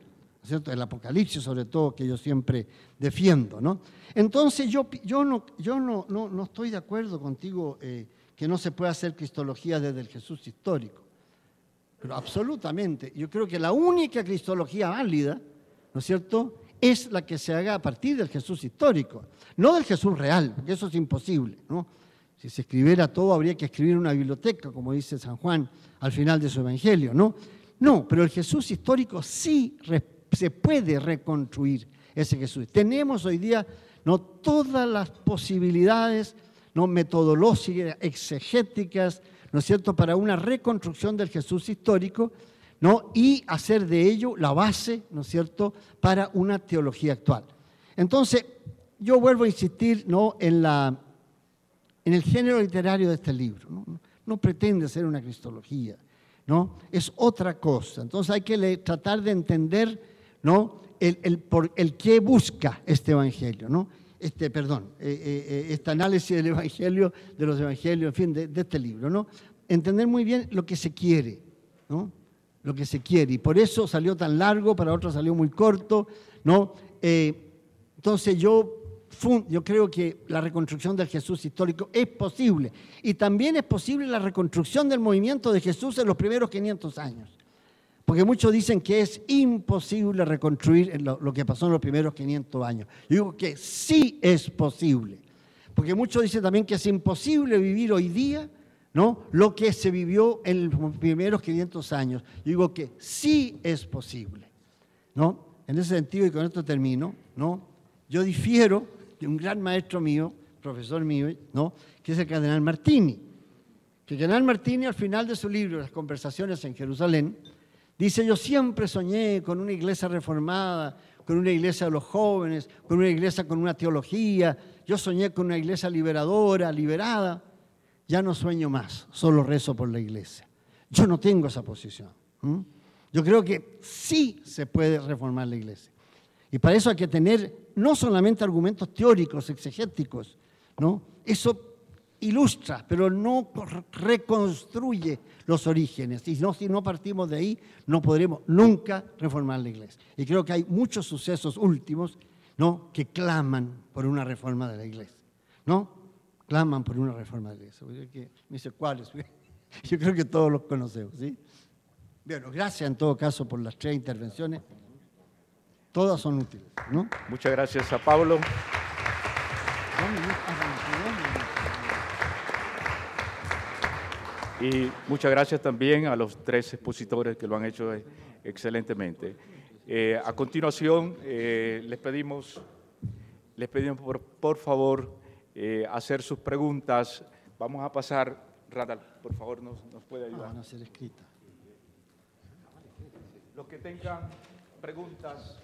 [SPEAKER 3] ¿cierto? El Apocalipsis sobre todo, que yo siempre defiendo, ¿no? Entonces yo, yo, no, yo no, no, estoy de acuerdo contigo eh, que no se puede hacer cristología desde el Jesús histórico, pero absolutamente. Yo creo que la única cristología válida, ¿no es cierto?, es la que se haga a partir del Jesús histórico, no del Jesús real, porque eso es imposible, ¿no? Si se escribiera todo, habría que escribir una biblioteca, como dice San Juan al final de su Evangelio, ¿no? No, pero el Jesús histórico sí se puede reconstruir ese Jesús. Tenemos hoy día no todas las posibilidades no metodológicas, exegéticas, ¿no es cierto?, para una reconstrucción del Jesús histórico, ¿no? Y hacer de ello la base, ¿no es cierto?, para una teología actual. Entonces, yo vuelvo a insistir, ¿no?, en la en el género literario de este libro. No, pretende ser una cristología, ¿no? Es otra cosa. Entonces hay que tratar de entender, ¿no? El, el, por, el qué busca este evangelio, ¿no? Este, perdón, eh, eh, eh, este análisis del evangelio, de los evangelios, en fin, de, este libro, ¿no? Entender muy bien lo que se quiere, ¿no? Lo que se quiere. Y por eso salió tan largo, para otros salió muy corto, ¿no? entonces yo yo creo que la reconstrucción del Jesús histórico es posible. Y también es posible la reconstrucción del movimiento de Jesús en los primeros 500 años. Porque muchos dicen que es imposible reconstruir lo, que pasó en los primeros 500 años. Yo digo que sí es posible. Porque muchos dicen también que es imposible vivir hoy día ¿no? lo que se vivió en los primeros 500 años. Yo digo que sí es posible. ¿no? En ese sentido, y con esto termino, ¿no? yo difiero de un gran maestro mío, profesor mío, ¿no? que es el cardenal Martini. Que el cardenal Martini al final de su libro, Las conversaciones en Jerusalén, dice, yo siempre soñé con una iglesia reformada, con una iglesia de los jóvenes, con una iglesia con una teología, yo soñé con una iglesia liberadora, liberada, ya no sueño más, solo rezo por la iglesia. Yo no tengo esa posición. Yo creo que sí se puede reformar la iglesia. Y para eso hay que tener no solamente argumentos teóricos, exegéticos, ¿no? Eso ilustra, pero no reconstruye los orígenes. Y no, si no partimos de ahí, no podremos nunca reformar la iglesia. Y creo que hay muchos sucesos últimos que claman por una reforma de la iglesia. ¿no? Claman por una reforma de la iglesia. Me dice, ¿cuáles? Yo creo que todos los conocemos. ¿sí? Bueno, gracias en todo caso por las tres intervenciones todas son útiles. ¿no? Muchas gracias a Pablo.
[SPEAKER 1] Y muchas gracias también a los tres expositores que lo han hecho eh, excelentemente. Eh, a continuación, eh, les pedimos, les pedimos por, favor hacer sus preguntas. Vamos a pasar, Radal, por favor, nos, puede ah, ayudar. Ah, van a ser escritas. Los que tengan preguntas.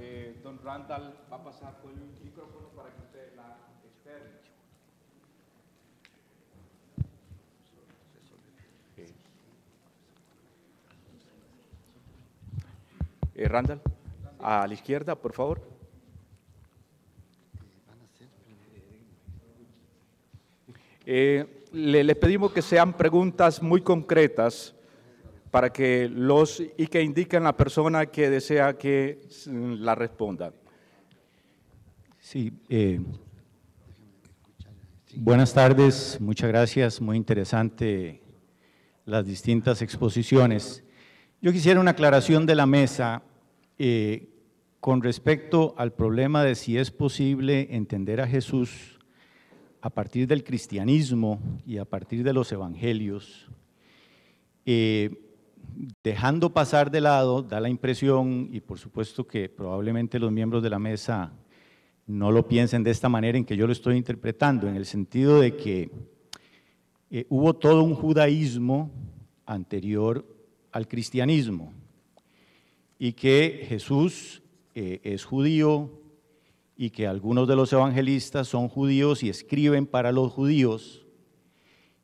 [SPEAKER 1] Eh, don Randall va a pasar con el
[SPEAKER 2] micrófono para que usted la externe.
[SPEAKER 1] Eh, Randall, a la izquierda, por favor. Eh, le pedimos que sean preguntas muy concretas para que los y que indiquen la persona que desea que la responda.
[SPEAKER 7] Sí, eh, buenas tardes, muchas gracias, muy interesante las distintas exposiciones. Yo quisiera una aclaración de la mesa eh, con respecto al problema de si es posible entender a Jesús a partir del cristianismo y a partir de los evangelios. Eh, dejando pasar de lado, da la impresión, y por supuesto que probablemente los miembros de la mesa no lo piensen de esta manera en que yo lo estoy interpretando, en el sentido de que eh, hubo todo un judaísmo anterior al cristianismo y que Jesús eh, es judío y que algunos de los evangelistas son judíos y escriben para los judíos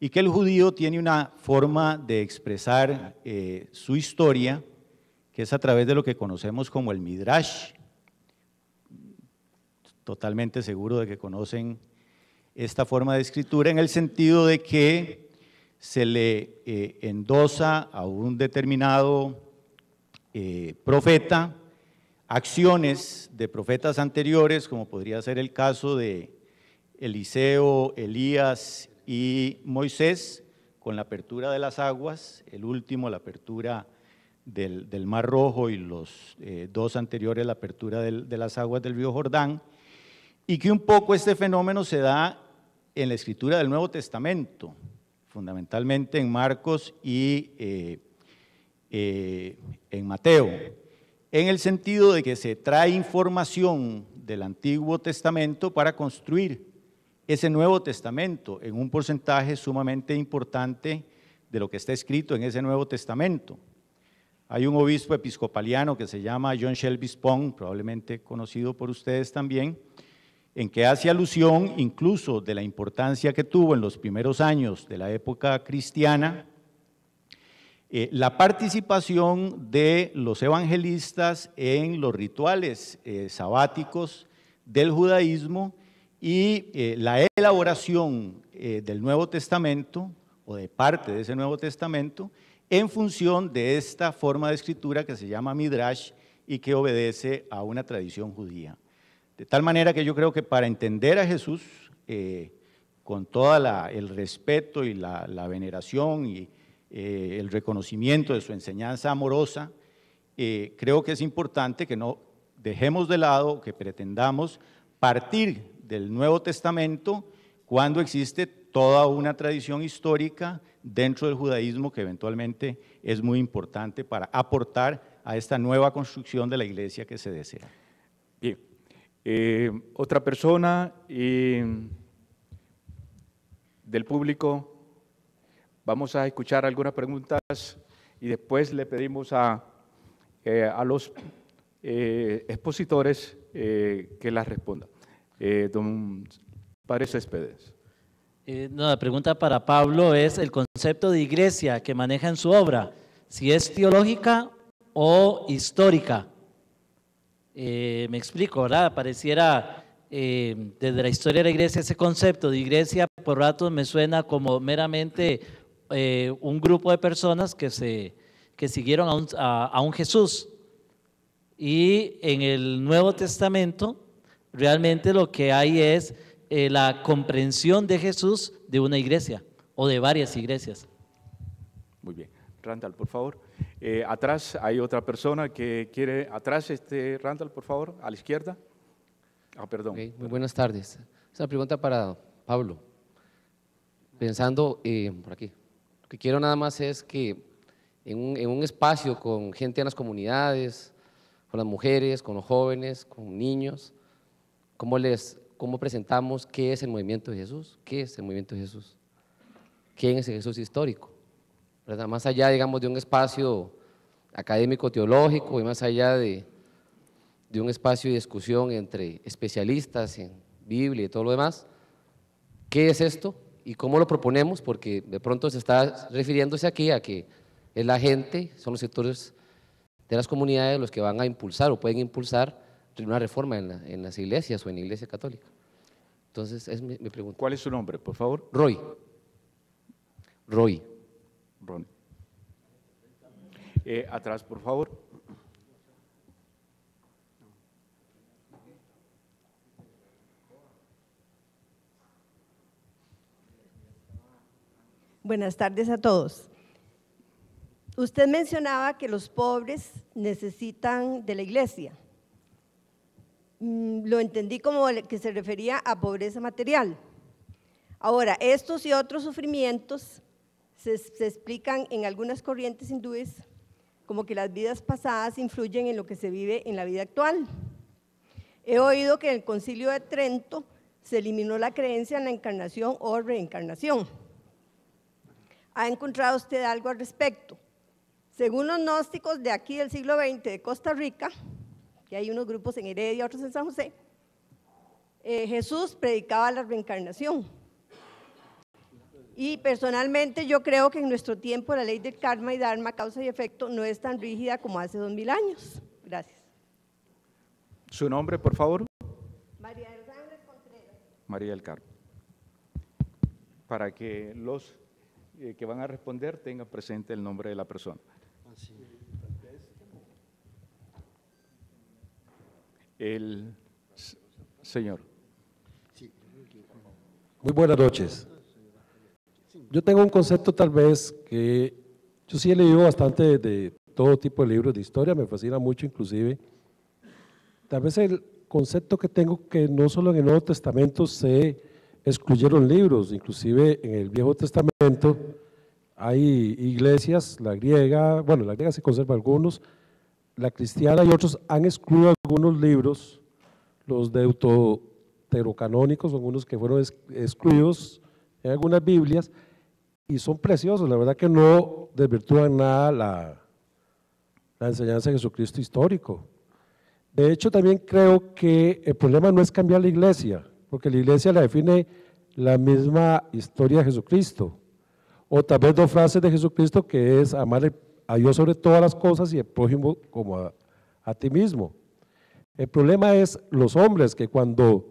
[SPEAKER 7] y que el judío tiene una forma de expresar eh, su historia, que es a través de lo que conocemos como el Midrash. Totalmente seguro de que conocen esta forma de escritura en el sentido de que se le eh, endosa a un determinado eh, profeta acciones de profetas anteriores, como podría ser el caso de Eliseo, Elías y Moisés con la apertura de las aguas, el último, la apertura del, Mar Rojo y los eh, dos anteriores, la apertura de las aguas del río Jordán, y que un poco este fenómeno se da en la escritura del Nuevo Testamento, fundamentalmente en Marcos y eh, eh, en Mateo, en el sentido de que se trae información del Antiguo Testamento para construir ese Nuevo Testamento en un porcentaje sumamente importante de lo que está escrito en ese Nuevo Testamento. Hay un obispo episcopaliano que se llama John Shelby Spong, probablemente conocido por ustedes también, en que hace alusión incluso de la importancia que tuvo en los primeros años de la época cristiana eh, la participación de los evangelistas en los rituales eh, sabáticos del judaísmo y eh, la elaboración eh, del Nuevo Testamento, o de parte de ese Nuevo Testamento, en función de esta forma de escritura que se llama Midrash y que obedece a una tradición judía. De tal manera que yo creo que para entender a Jesús, eh, con todo el respeto y la, la veneración y el reconocimiento de su enseñanza amorosa, creo que es importante que no dejemos de lado, que pretendamos partir del Nuevo Testamento, cuando existe toda una tradición histórica dentro del judaísmo que eventualmente es muy importante para aportar a esta nueva construcción de la iglesia que se desea. Bien, eh, otra
[SPEAKER 1] persona eh, del público, vamos a escuchar algunas preguntas y después le pedimos a eh, los expositores que las respondan. Eh, don Párez Céspedes.
[SPEAKER 2] Eh, no, la pregunta para Pablo es el concepto de iglesia que maneja en su obra, si es teológica o histórica. Eh, me explico, ¿verdad? Pareciera desde la historia de la iglesia ese concepto de iglesia por ratos me suena como meramente un grupo de personas que, se, que siguieron a un Jesús. Y en el Nuevo Testamento Realmente lo que hay es eh, la comprensión de Jesús de una iglesia o de varias iglesias.
[SPEAKER 1] Muy bien. Randall, por favor. Eh, atrás hay otra persona que quiere. Atrás, este Randall, por favor, a la izquierda. Ah, perdón.
[SPEAKER 6] muy buenas tardes. Es una pregunta para Pablo. Pensando eh, por aquí. Lo que quiero nada más es que en un espacio con gente en las comunidades, con las mujeres, con los jóvenes, con niños, ¿Cómo, les, ¿Cómo presentamos qué es el movimiento de Jesús? ¿Qué es el movimiento de Jesús? ¿Quién es el Jesús histórico? Más allá, digamos, de un espacio académico teológico y más allá de, de un espacio de discusión entre especialistas en Biblia y todo lo demás, ¿qué es esto y cómo lo proponemos? Porque de pronto se está refiriéndose aquí a que es la gente, son los sectores de las comunidades los que van a impulsar o pueden impulsar una reforma en, las iglesias o en la iglesia católica. Entonces, es mi, pregunta. ¿Cuál es su nombre, por favor? Roy. Roy.
[SPEAKER 1] Eh, atrás, por favor.
[SPEAKER 5] Buenas tardes a todos. Usted mencionaba que los pobres necesitan de la iglesia Mm, lo entendí como que se refería a pobreza material. Ahora, estos y otros sufrimientos se, explican en algunas corrientes hindúes como que las vidas pasadas influyen en lo que se vive en la vida actual. He oído que en el concilio de Trento se eliminó la creencia en la encarnación o reencarnación. ¿Ha encontrado usted algo al respecto? Según los gnósticos de aquí del siglo XX de Costa Rica, que hay unos grupos en Heredia, otros en San José. Eh, Jesús predicaba la reencarnación. Y personalmente yo creo que en nuestro tiempo la ley del karma y dharma, causa y efecto, no es tan rígida como hace dos mil años. Gracias.
[SPEAKER 1] ¿Su nombre, por favor?
[SPEAKER 5] María del
[SPEAKER 3] Contreras.
[SPEAKER 1] María del Carmen. Para que los eh, que van a responder tengan presente el nombre de la persona. el señor.
[SPEAKER 8] Muy buenas noches. Yo tengo un concepto tal vez que yo sí he leído bastante de todo tipo de libros de historia, me fascina mucho inclusive. Tal vez el concepto que tengo que no solo en el Nuevo Testamento se excluyeron libros, inclusive en el Viejo Testamento hay iglesias, la griega, bueno, la griega se conserva algunos, la cristiana y otros han excluido algunos libros, los deuterocanónicos, son unos que fueron excluidos en algunas Biblias, y son preciosos, la verdad que no desvirtúan nada la, la enseñanza de Jesucristo histórico. De hecho, también creo que el problema no es cambiar la iglesia, porque la iglesia la define la misma historia de Jesucristo. O tal vez dos frases de Jesucristo que es amar el a Dios sobre todas las cosas y el prójimo como a, ti mismo. El problema es los hombres que cuando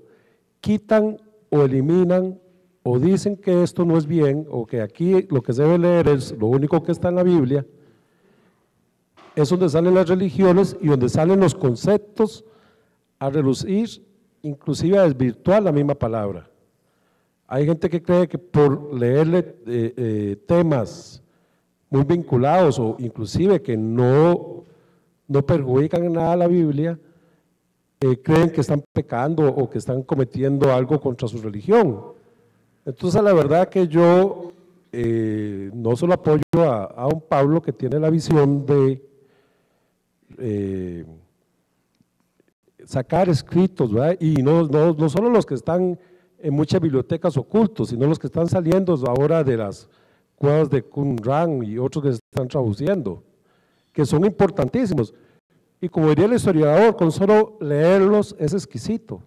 [SPEAKER 8] quitan o eliminan o dicen que esto no es bien o que aquí lo que se debe leer es lo único que está en la Biblia, es donde salen las religiones y donde salen los conceptos a relucir, inclusive a desvirtuar la misma palabra. Hay gente que cree que por leerle eh, eh, temas muy vinculados o inclusive que no, no perjudican nada a la Biblia, eh, creen que están pecando o que están cometiendo algo contra su religión. Entonces la verdad que yo eh, no solo apoyo a, un Pablo que tiene la visión de eh, sacar escritos, y no, no, no solo los que están en muchas bibliotecas ocultos, sino los que están saliendo ahora de las cuevas de Rang y otros que se están traduciendo, que son importantísimos. Y como diría el historiador, con solo leerlos es exquisito.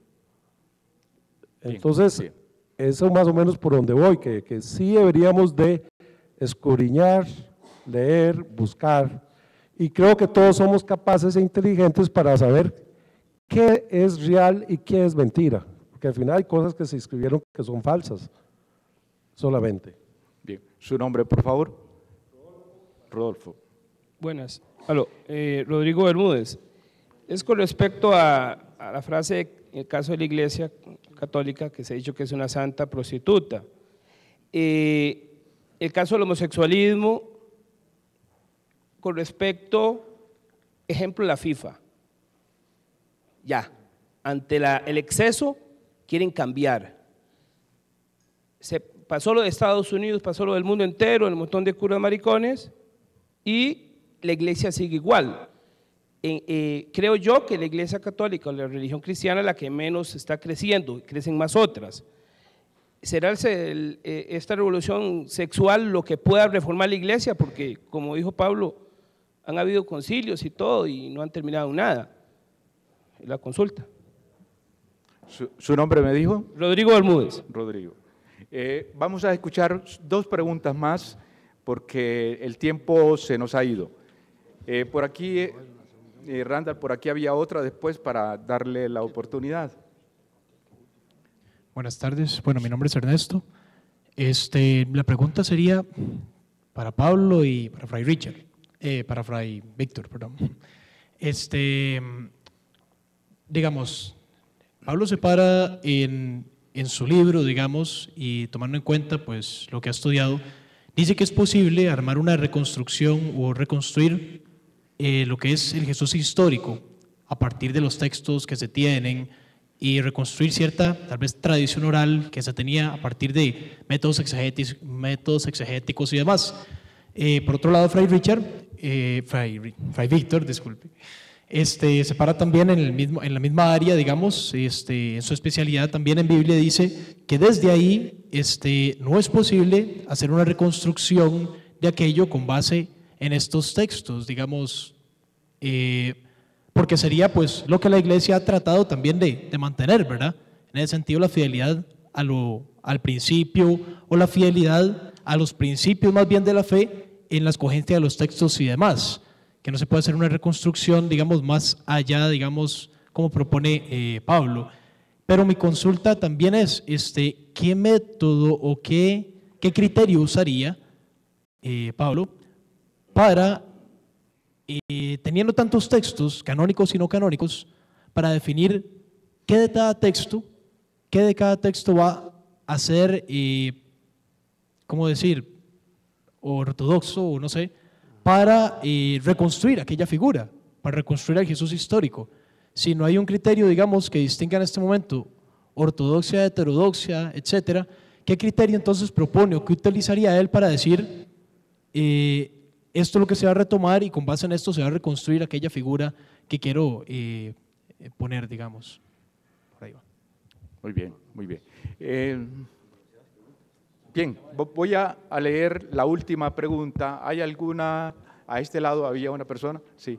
[SPEAKER 8] Entonces, eso más o menos por donde voy, que, que sí deberíamos de escudriñar, leer, buscar. Y creo que todos somos capaces e inteligentes para saber qué es real y qué es mentira. Porque al final hay cosas que se escribieron que son falsas solamente.
[SPEAKER 1] Su nombre, por favor. Rodolfo.
[SPEAKER 2] Buenas. Eh, Rodrigo Bermúdez. Es con respecto a, la frase, en el caso de la Iglesia
[SPEAKER 5] Católica, que se ha dicho que es una santa prostituta. Eh, el caso del homosexualismo, con respecto, ejemplo, la FIFA. Ya, ante el exceso quieren cambiar. Se pasó lo de Estados Unidos, pasó lo del mundo entero, el montón de curas maricones, y la iglesia sigue igual. Eh, creo yo que la iglesia católica o la religión cristiana es la que menos está creciendo, crecen más otras. ¿Será eh, esta revolución sexual lo que pueda reformar la iglesia? Porque, como dijo Pablo, han habido concilios y todo y no han terminado nada. La consulta.
[SPEAKER 1] ¿Su, su nombre me dijo? Rodrigo Bermúdez. Rodrigo. Eh, vamos a escuchar dos preguntas más porque el tiempo se nos ha ido. Eh, por aquí, eh, Randall, por aquí había otra después para darle la oportunidad.
[SPEAKER 9] Buenas tardes. Bueno, mi nombre es Ernesto. Este, la pregunta sería para Pablo y para Fray Richard, para Fray Víctor, perdón. Este, digamos, Pablo se para en en su libro, digamos, y tomando en cuenta pues, lo que ha estudiado, dice que es posible armar una reconstrucción o reconstruir eh, lo que es el Jesús histórico a partir de los textos que se tienen y reconstruir cierta, tal vez, tradición oral que se tenía a partir de métodos exegéticos, métodos exegéticos y demás. Eh, por otro lado, Fray Richard, eh, Fray Víctor, disculpe, este, se para también en, la misma área, digamos, este, en su especialidad también en Biblia dice que desde ahí este, no es posible hacer una reconstrucción de aquello con base en estos textos, digamos, eh, porque sería pues lo que la iglesia ha tratado también de, mantener, ¿verdad? En ese sentido, la fidelidad al principio o la fidelidad a los principios más bien de la fe en la escogencia de los textos y demás que no se puede hacer una reconstrucción, digamos, más allá, digamos, como propone eh, Pablo. Pero mi consulta también es, este, ¿qué método o qué, qué criterio usaría eh, Pablo para, eh, teniendo tantos textos, canónicos y no canónicos, para definir qué de cada texto, qué de cada texto va a ser, ¿cómo decir?, ortodoxo o no sé, para reconstruir aquella figura, para reconstruir al Jesús histórico. Si no hay un criterio, digamos, que distinga en este momento ortodoxia, heterodoxia, etcétera, ¿qué criterio entonces propone o qué utilizaría él para decir eh, esto es lo que se va a retomar y con base en esto se va a reconstruir aquella figura que quiero eh, poner, digamos?
[SPEAKER 1] Muy bien, muy bien.
[SPEAKER 9] Eh, Bien, voy a leer
[SPEAKER 1] la última pregunta. ¿Hay alguna? A este lado había una persona. Sí.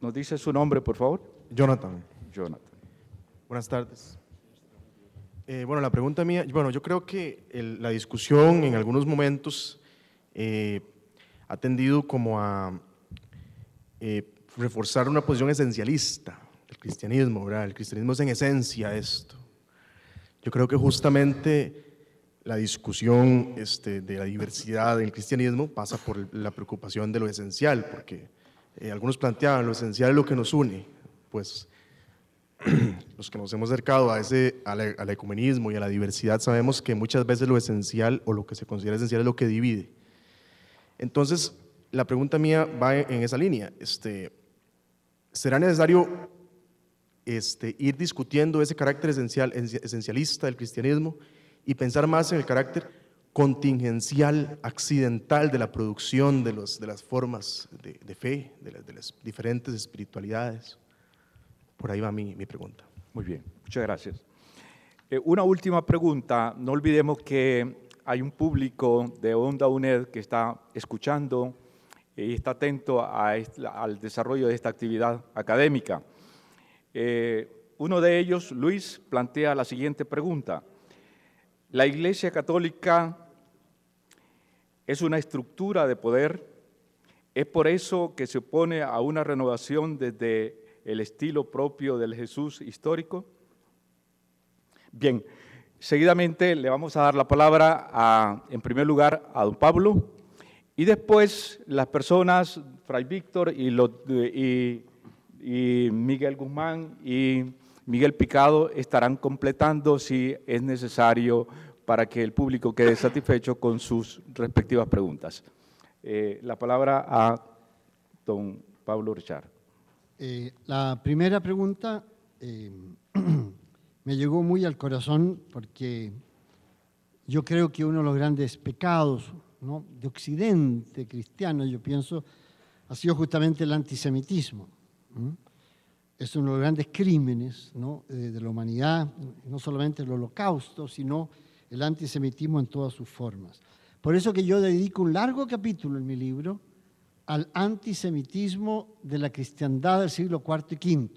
[SPEAKER 1] ¿Nos dice su
[SPEAKER 10] nombre, por favor? Jonathan. Jonathan. Buenas tardes. Eh, bueno, la pregunta mía, bueno, yo creo que la discusión en algunos momentos eh, ha tendido como a eh, reforzar una posición esencialista cristianismo, ¿verdad? El cristianismo es en esencia esto. Yo creo que justamente la discusión este, de la diversidad del cristianismo pasa por la preocupación de lo esencial, porque eh, algunos planteaban lo esencial es lo que nos une, pues los que nos hemos acercado a ese, al, ecumenismo y a la diversidad sabemos que muchas veces lo esencial o lo que se considera esencial es lo que divide. Entonces, la pregunta mía va en esa línea. Este, ¿Será necesario este, ir discutiendo ese carácter esencial, esencialista del cristianismo y pensar más en el carácter contingencial, accidental de la producción de, los, de las formas de, fe, de las, diferentes espiritualidades. Por ahí va mi, mi pregunta. Muy bien, muchas gracias. Eh, una
[SPEAKER 1] última pregunta. No olvidemos que hay un público de Onda UNED que está escuchando y está atento a, al desarrollo de esta actividad académica. Eh, uno de ellos, Luis, plantea la siguiente pregunta. ¿La Iglesia Católica es una estructura de poder? ¿Es por eso que se opone a una renovación desde el estilo propio del Jesús histórico? Bien, seguidamente le vamos a dar la palabra, en primer lugar, a don Pablo, y después las personas, Fray Víctor y, y y Miguel Guzmán y Miguel Picado estarán completando si es necesario para que el público quede satisfecho con sus respectivas preguntas. Eh, la palabra a don Pablo Richard.
[SPEAKER 3] Eh, la primera pregunta eh, me llegó muy al corazón porque yo creo que uno de los grandes pecados de Occidente cristiano, yo pienso, ha sido justamente el antisemitismo. Es uno de los grandes crímenes eh, de la humanidad, no solamente el holocausto, sino el antisemitismo en todas sus formas. Por eso que yo dedico un largo capítulo en mi libro al antisemitismo de la cristiandad del siglo IV y V,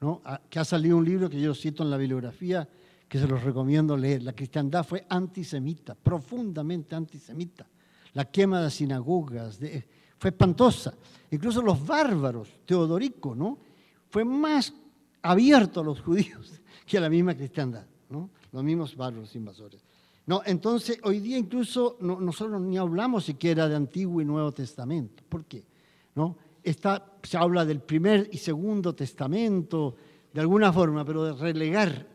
[SPEAKER 3] ¿no? Ah, que ha salido un libro que yo cito en la bibliografía, que se los recomiendo leer. La cristiandad fue antisemita, profundamente antisemita. La quema de sinagogas, de, fue espantosa. Incluso los bárbaros, Teodorico, ¿no? Fue más abierto a los judíos que a la misma cristiandad, ¿no? Los mismos bárbaros invasores. No, entonces, hoy día incluso nosotros ni hablamos siquiera de Antiguo y Nuevo Testamento. ¿Por qué? ¿No? Está, se habla del primer y segundo testamento, de alguna forma, pero de relegar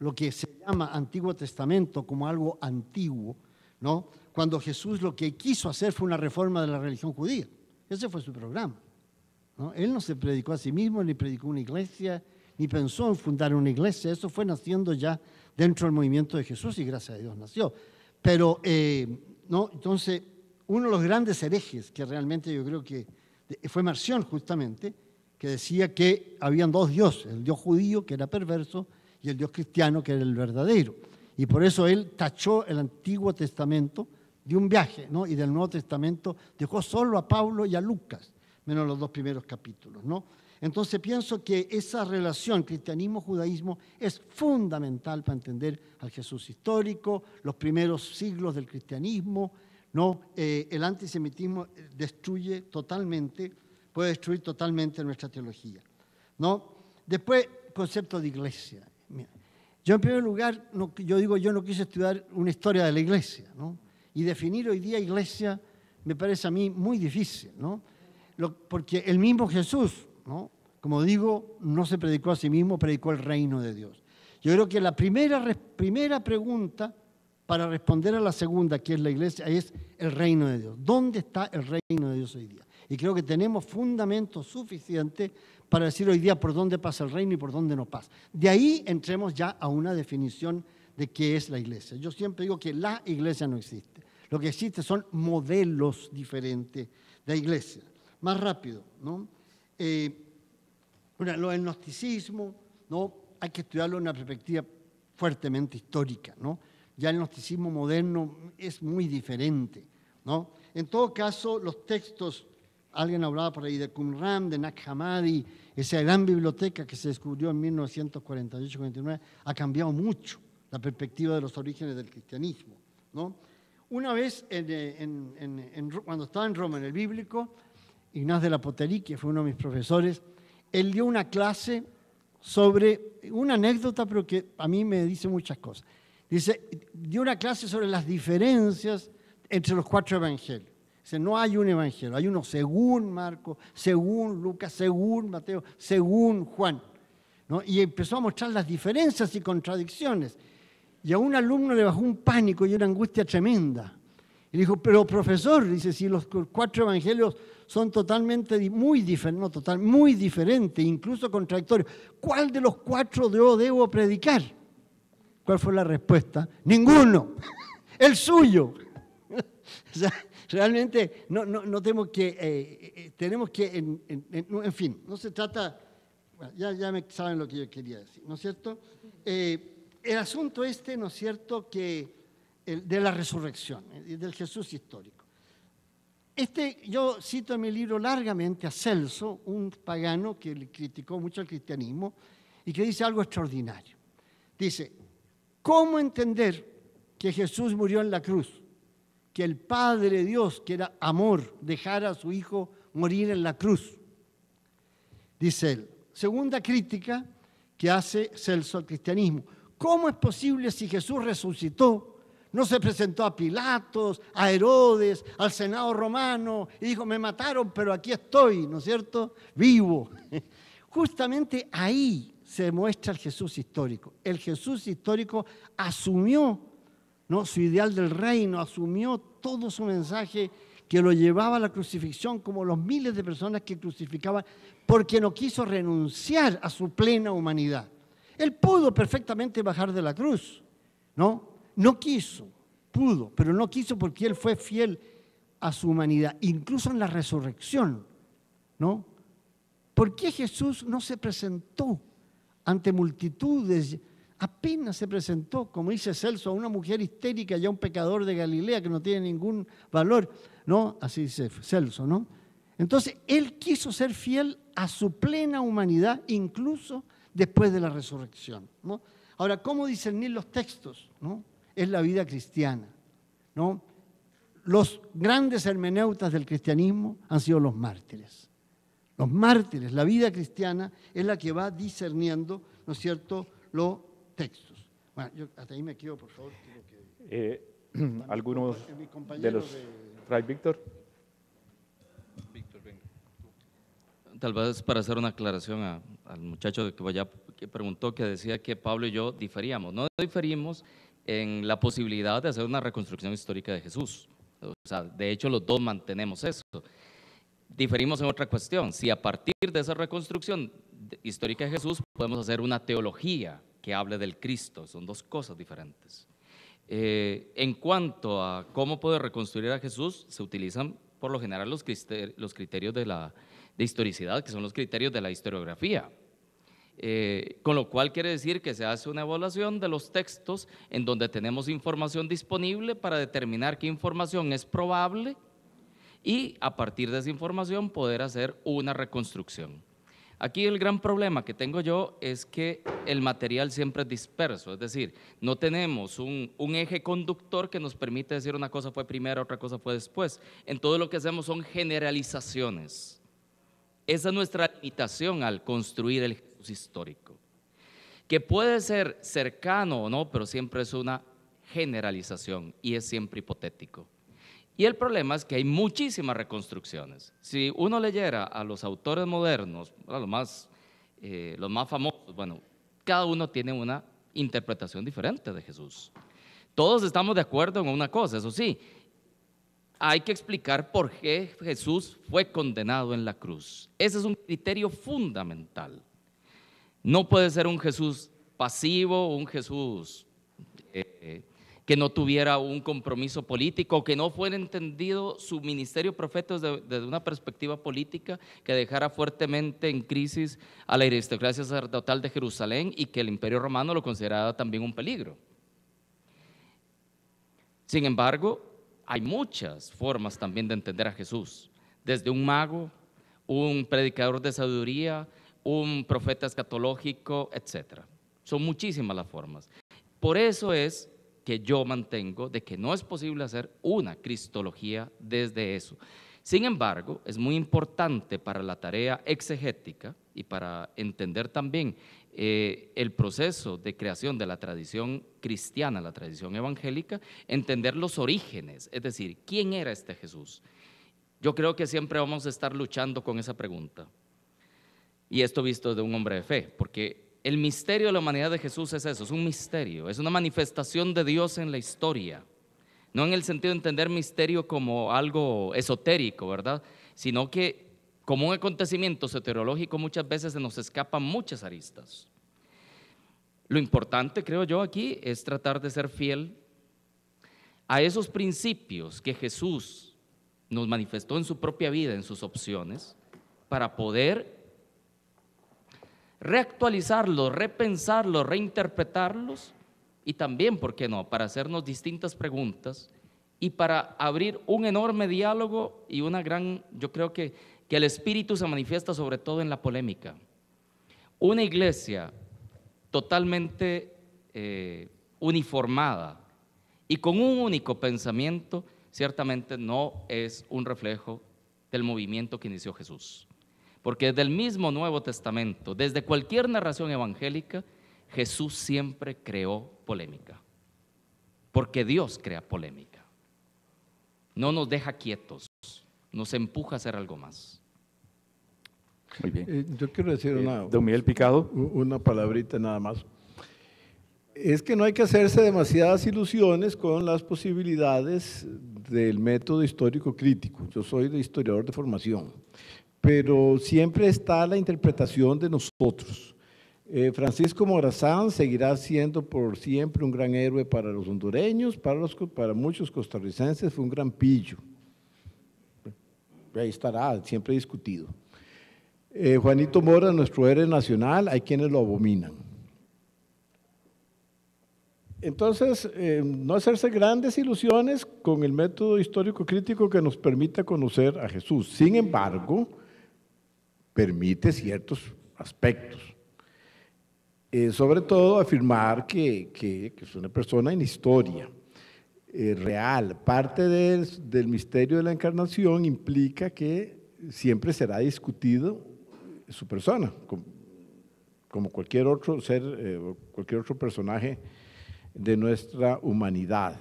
[SPEAKER 3] lo que se llama Antiguo Testamento como algo antiguo, ¿no? cuando Jesús lo que quiso hacer fue una reforma de la religión judía. Ese fue su programa. Él no se predicó a sí mismo, ni predicó una iglesia, ni pensó en fundar una iglesia. Eso fue naciendo ya dentro del movimiento de Jesús y gracias a Dios nació. Pero, eh, ¿no? entonces, uno de los grandes herejes que realmente yo creo que fue Marción justamente, que decía que habían dos dioses, el dios judío que era perverso y el dios cristiano que era el verdadero. Y por eso él tachó el Antiguo Testamento de un viaje, ¿no? Y del Nuevo Testamento dejó solo a Pablo y a Lucas, menos los dos primeros capítulos, ¿no? Entonces pienso que esa relación cristianismo-judaísmo es fundamental para entender al Jesús histórico, los primeros siglos del cristianismo, ¿no? Eh, el antisemitismo destruye totalmente, puede destruir totalmente nuestra teología, ¿no? Después, concepto de iglesia. yo en primer lugar, no, yo digo, yo no quise estudiar una historia de la iglesia, ¿no? y definir hoy día iglesia me parece a mí muy difícil, ¿no? porque el mismo Jesús, ¿no? Como digo, no se predicó a sí mismo, predicó el reino de Dios. Yo creo que la primera, primera pregunta para responder a la segunda, que es la iglesia, es el reino de Dios. ¿Dónde está el reino de Dios hoy día? Y creo que tenemos fundamentos suficientes para decir hoy día por dónde pasa el reino y por dónde no pasa. De ahí entremos ya a una definición de qué es la iglesia. Yo siempre digo que la iglesia no existe. Lo que existe son modelos diferentes de iglesia. Más rápido, ¿no? Eh, bueno, el gnosticismo, ¿no? Hay que estudiarlo en una perspectiva fuertemente histórica, ¿no? Ya el gnosticismo moderno es muy diferente, ¿no? En todo caso, los textos, alguien hablaba por ahí de Qumran, de Nag esa gran biblioteca que se descubrió en 1948-49, ha cambiado mucho la perspectiva de los orígenes del cristianismo, ¿no? Una vez, eh, cuando estaba en Roma, en el bíblico, Ignaz de la Poterí, que fue uno de mis profesores, él dio una clase sobre una anécdota, pero que a mí me dice muchas cosas. Dice, dio una clase sobre las diferencias entre los cuatro evangelios. Dice, no hay un evangelio, hay uno según Marco, según Lucas, según Mateo, según Juan. Y empezó a mostrar las diferencias y contradicciones. Y a un alumno le bajó un pánico y una angustia tremenda. Y dijo, pero profesor, dice, si los cuatro evangelios son totalmente, muy diferentes, no total, muy diferentes, incluso contradictorios, ¿cuál de los cuatro debo predicar? ¿Cuál fue la respuesta? Ninguno, el suyo. o sea, realmente no, no, tenemos que, eh, eh, tenemos que, en, fin, no se trata, ya, ya me saben lo que yo quería decir, ¿no es cierto? Eh, el asunto este, ¿no es cierto?, que de la resurrección, eh, del Jesús histórico. Este, yo cito en mi libro largamente a Celso, un pagano que criticó mucho al cristianismo y que dice algo extraordinario. Dice, ¿cómo entender que Jesús murió en la cruz? Que el Padre de Dios, que era amor, dejara a su Hijo morir en la cruz. Dice él. Segunda crítica que hace Celso al cristianismo ¿Cómo es posible si Jesús resucitó? No se presentó a Pilatos, a Herodes, al Senado romano y dijo, me mataron, pero aquí estoy, ¿no es cierto? Vivo. Justamente ahí se muestra el Jesús histórico. El Jesús histórico asumió ¿no? su ideal del reino, asumió todo su mensaje que lo llevaba a la crucifixión, como los miles de personas que crucificaban, porque no quiso renunciar a su plena humanidad. Él pudo perfectamente bajar de la cruz, ¿no? No quiso, pudo, pero no quiso porque él fue fiel a su humanidad, incluso en la resurrección, ¿no? ¿Por qué Jesús no se presentó ante multitudes? Apenas se presentó, como dice Celso, a una mujer histérica y a un pecador de Galilea que no tiene ningún valor, ¿no? Así dice Celso, ¿no? Entonces, él quiso ser fiel a su plena humanidad, incluso después de la resurrección. ¿no? Ahora, ¿cómo discernir los textos? ¿no? Es la vida cristiana. ¿no? Los grandes hermeneutas del cristianismo han sido los mártires. Los mártires, la vida cristiana es la que va discerniendo, ¿no es cierto?, los textos. Bueno, yo hasta ahí me quedo, por favor. Eh, algunos de los... Víctor. Víctor, venga.
[SPEAKER 6] Tal vez para hacer una aclaración a, al muchacho que, vaya, que preguntó que decía que Pablo y yo diferíamos. No diferimos en la posibilidad de hacer una reconstrucción histórica de Jesús. de hecho, los dos mantenemos eso. Diferimos en otra cuestión. Si a partir de esa reconstrucción histórica de Jesús podemos hacer una teología que hable del Cristo, son dos cosas diferentes. Eh, en cuanto a cómo puede reconstruir a Jesús, se utilizan por lo general los, criterios de, la, de historicidad, que son los criterios de la historiografía. Eh, con lo cual quiere decir que se hace una evaluación de los textos en donde tenemos información disponible para determinar qué información es probable y a partir de esa información poder hacer una reconstrucción. Aquí el gran problema que tengo yo es que el material siempre es disperso, es decir, no tenemos un, un, eje conductor que nos permite decir una cosa fue primero, otra cosa fue después. En todo lo que hacemos son generalizaciones. Esa es nuestra limitación al construir el histórico, que puede ser cercano o no, pero siempre es una generalización y es siempre hipotético. Y el problema es que hay muchísimas reconstrucciones. Si uno leyera a los autores modernos, a los más, eh, los más famosos, bueno, cada uno tiene una interpretación diferente de Jesús. Todos estamos de acuerdo en una cosa, eso sí, hay que explicar por qué Jesús fue condenado en la cruz. Ese es un criterio fundamental. No puede ser un Jesús pasivo, un Jesús eh, que no tuviera un compromiso político, que no fuera entendido su ministerio profeta desde, una perspectiva política, que dejara fuertemente en crisis a la aristocracia sacerdotal de Jerusalén y que el imperio romano lo consideraba también un peligro. Sin embargo, hay muchas formas también de entender a Jesús, desde un mago, un predicador de sabiduría, un profeta escatológico, etcétera, Son muchísimas las formas. Por eso es que yo mantengo de que no es posible hacer una cristología desde eso. Sin embargo, es muy importante para la tarea exegética y para entender también eh, el proceso de creación de la tradición cristiana, la tradición evangélica, entender los orígenes, es decir, ¿quién era este Jesús? Yo creo que siempre vamos a estar luchando con esa pregunta. Y esto visto de un hombre de fe, porque el misterio de la humanidad de Jesús es eso, es un misterio, es una manifestación de Dios en la historia. No en el sentido de entender misterio como algo esotérico, ¿verdad? Sino que como un acontecimiento soteriológico muchas veces se nos escapan muchas aristas. Lo importante, creo yo, aquí es tratar de ser fiel a esos principios que Jesús nos manifestó en su propia vida, en sus opciones, para poder reactualizarlos, repensarlos, reinterpretarlos y también, ¿por qué no?, para hacernos distintas preguntas y para abrir un enorme diálogo y una gran, yo creo que, que el espíritu se manifiesta sobre todo en la polémica. Una iglesia totalmente eh, uniformada y con un único pensamiento, ciertamente no es un reflejo del movimiento que inició Jesús porque desde el mismo Nuevo Testamento, desde cualquier narración evangélica, Jesús siempre creó polémica, porque Dios crea polémica. No nos deja quietos, nos empuja a hacer algo más.
[SPEAKER 4] Muy bien. Eh, yo quiero decir eh, una, don Miguel Picado. una palabrita nada más. Es que no hay que hacerse demasiadas ilusiones con las posibilidades del método histórico crítico. Yo soy de historiador de formación pero siempre está la interpretación de nosotros. Eh, Francisco Morazán seguirá siendo por siempre un gran héroe para los hondureños, para, muchos costarricenses fue un gran pillo. Ahí estará, siempre discutido. Eh, Juanito Mora, nuestro héroe nacional, hay quienes lo abominan. Entonces, eh, no hacerse grandes ilusiones con el método histórico crítico que nos permita conocer a Jesús. Sin embargo, permite ciertos aspectos. Eh, sobre todo afirmar que, es una persona en historia eh, real. Parte del misterio de la encarnación implica que siempre será discutido su persona, como cualquier otro ser, eh, cualquier otro personaje de nuestra humanidad.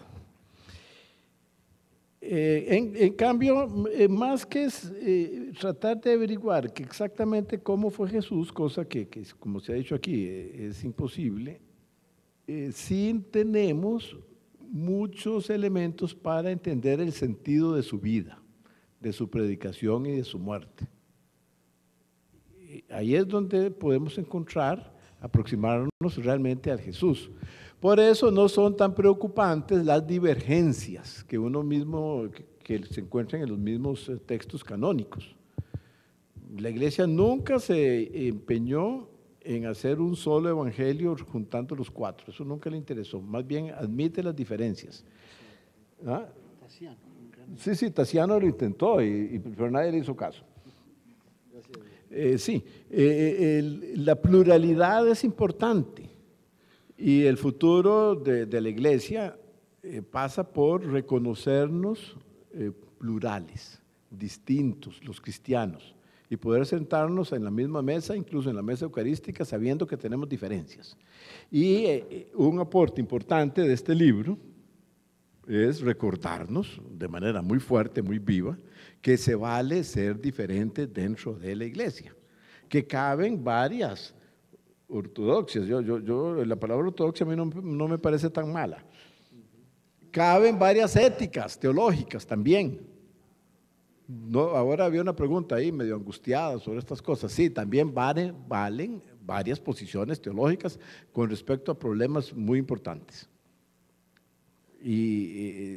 [SPEAKER 4] Eh, en, cambio, eh, más que eh, tratar de averiguar que exactamente cómo fue Jesús, cosa que, como se ha dicho aquí, es imposible, sí tenemos muchos elementos para entender el sentido de su vida, de su predicación y de su muerte. Ahí es donde podemos encontrar, aproximarnos realmente al Jesús. Por eso no son tan preocupantes las divergencias que uno mismo, que se encuentran en los mismos eh, textos canónicos. La iglesia nunca se empeñó en hacer un solo evangelio juntando los cuatro, eso nunca le interesó, más bien admite las diferencias. ¿Ah? Sí, sí, Tasiano lo intentó, y, y, pero nadie le hizo caso. Eh, sí, eh, la pluralidad es importante. Y el futuro de, la iglesia eh, pasa por reconocernos eh, plurales, distintos, los cristianos, y poder sentarnos en la misma mesa, incluso en la mesa eucarística, sabiendo que tenemos diferencias. Y eh, un aporte importante de este libro es recordarnos de manera muy fuerte, muy viva, que se vale ser diferente dentro de la iglesia, que caben varias ortodoxias. Yo, yo, yo, la palabra ortodoxia a mí no, me parece tan mala. Caben varias éticas teológicas también. No, ahora había una pregunta ahí medio angustiada sobre estas cosas. Sí, también valen varias posiciones teológicas con respecto a problemas muy importantes. Y,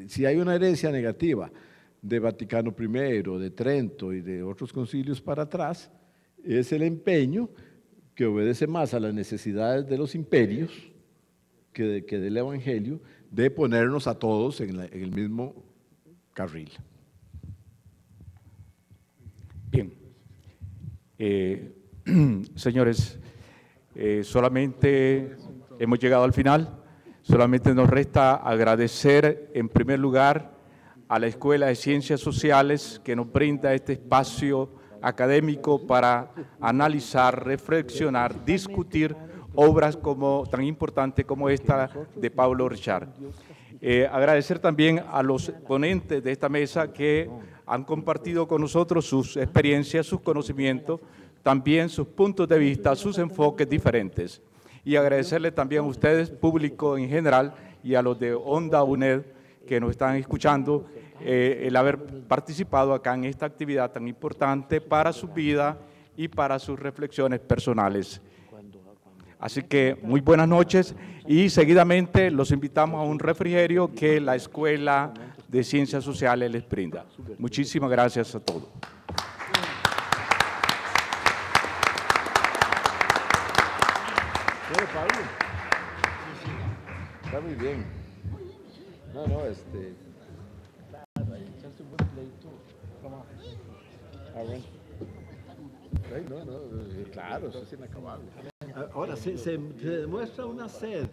[SPEAKER 4] y si hay una herencia negativa de Vaticano I, de Trento y de otros concilios para atrás, es el empeño que obedece más a las necesidades de los imperios que, del Evangelio, de ponernos a todos en, el mismo carril.
[SPEAKER 1] Bien. Eh, señores, eh, solamente hemos llegado al final. Solamente nos resta agradecer en primer lugar a la Escuela de Ciencias Sociales que nos brinda este espacio académico para analizar, reflexionar, discutir obras como, tan importantes como esta de Pablo Richard. Eh, agradecer también a los ponentes de esta mesa que han compartido con nosotros sus experiencias, sus conocimientos, también sus puntos de vista, sus enfoques diferentes. Y agradecerle también a ustedes, público en general, y a los de Onda UNED que nos están escuchando eh, el haber participado acá en esta actividad tan importante para su vida y para sus reflexiones personales. Así que muy buenas noches y seguidamente los invitamos a un refrigerio que la Escuela de Ciencias Sociales les brinda. Muchísimas gracias
[SPEAKER 10] a todos.
[SPEAKER 4] Está muy bien. No, no, este... Ah, bueno. no, no, eh, claro, eso es inacabable. Ahora, se, se, se demuestra una sed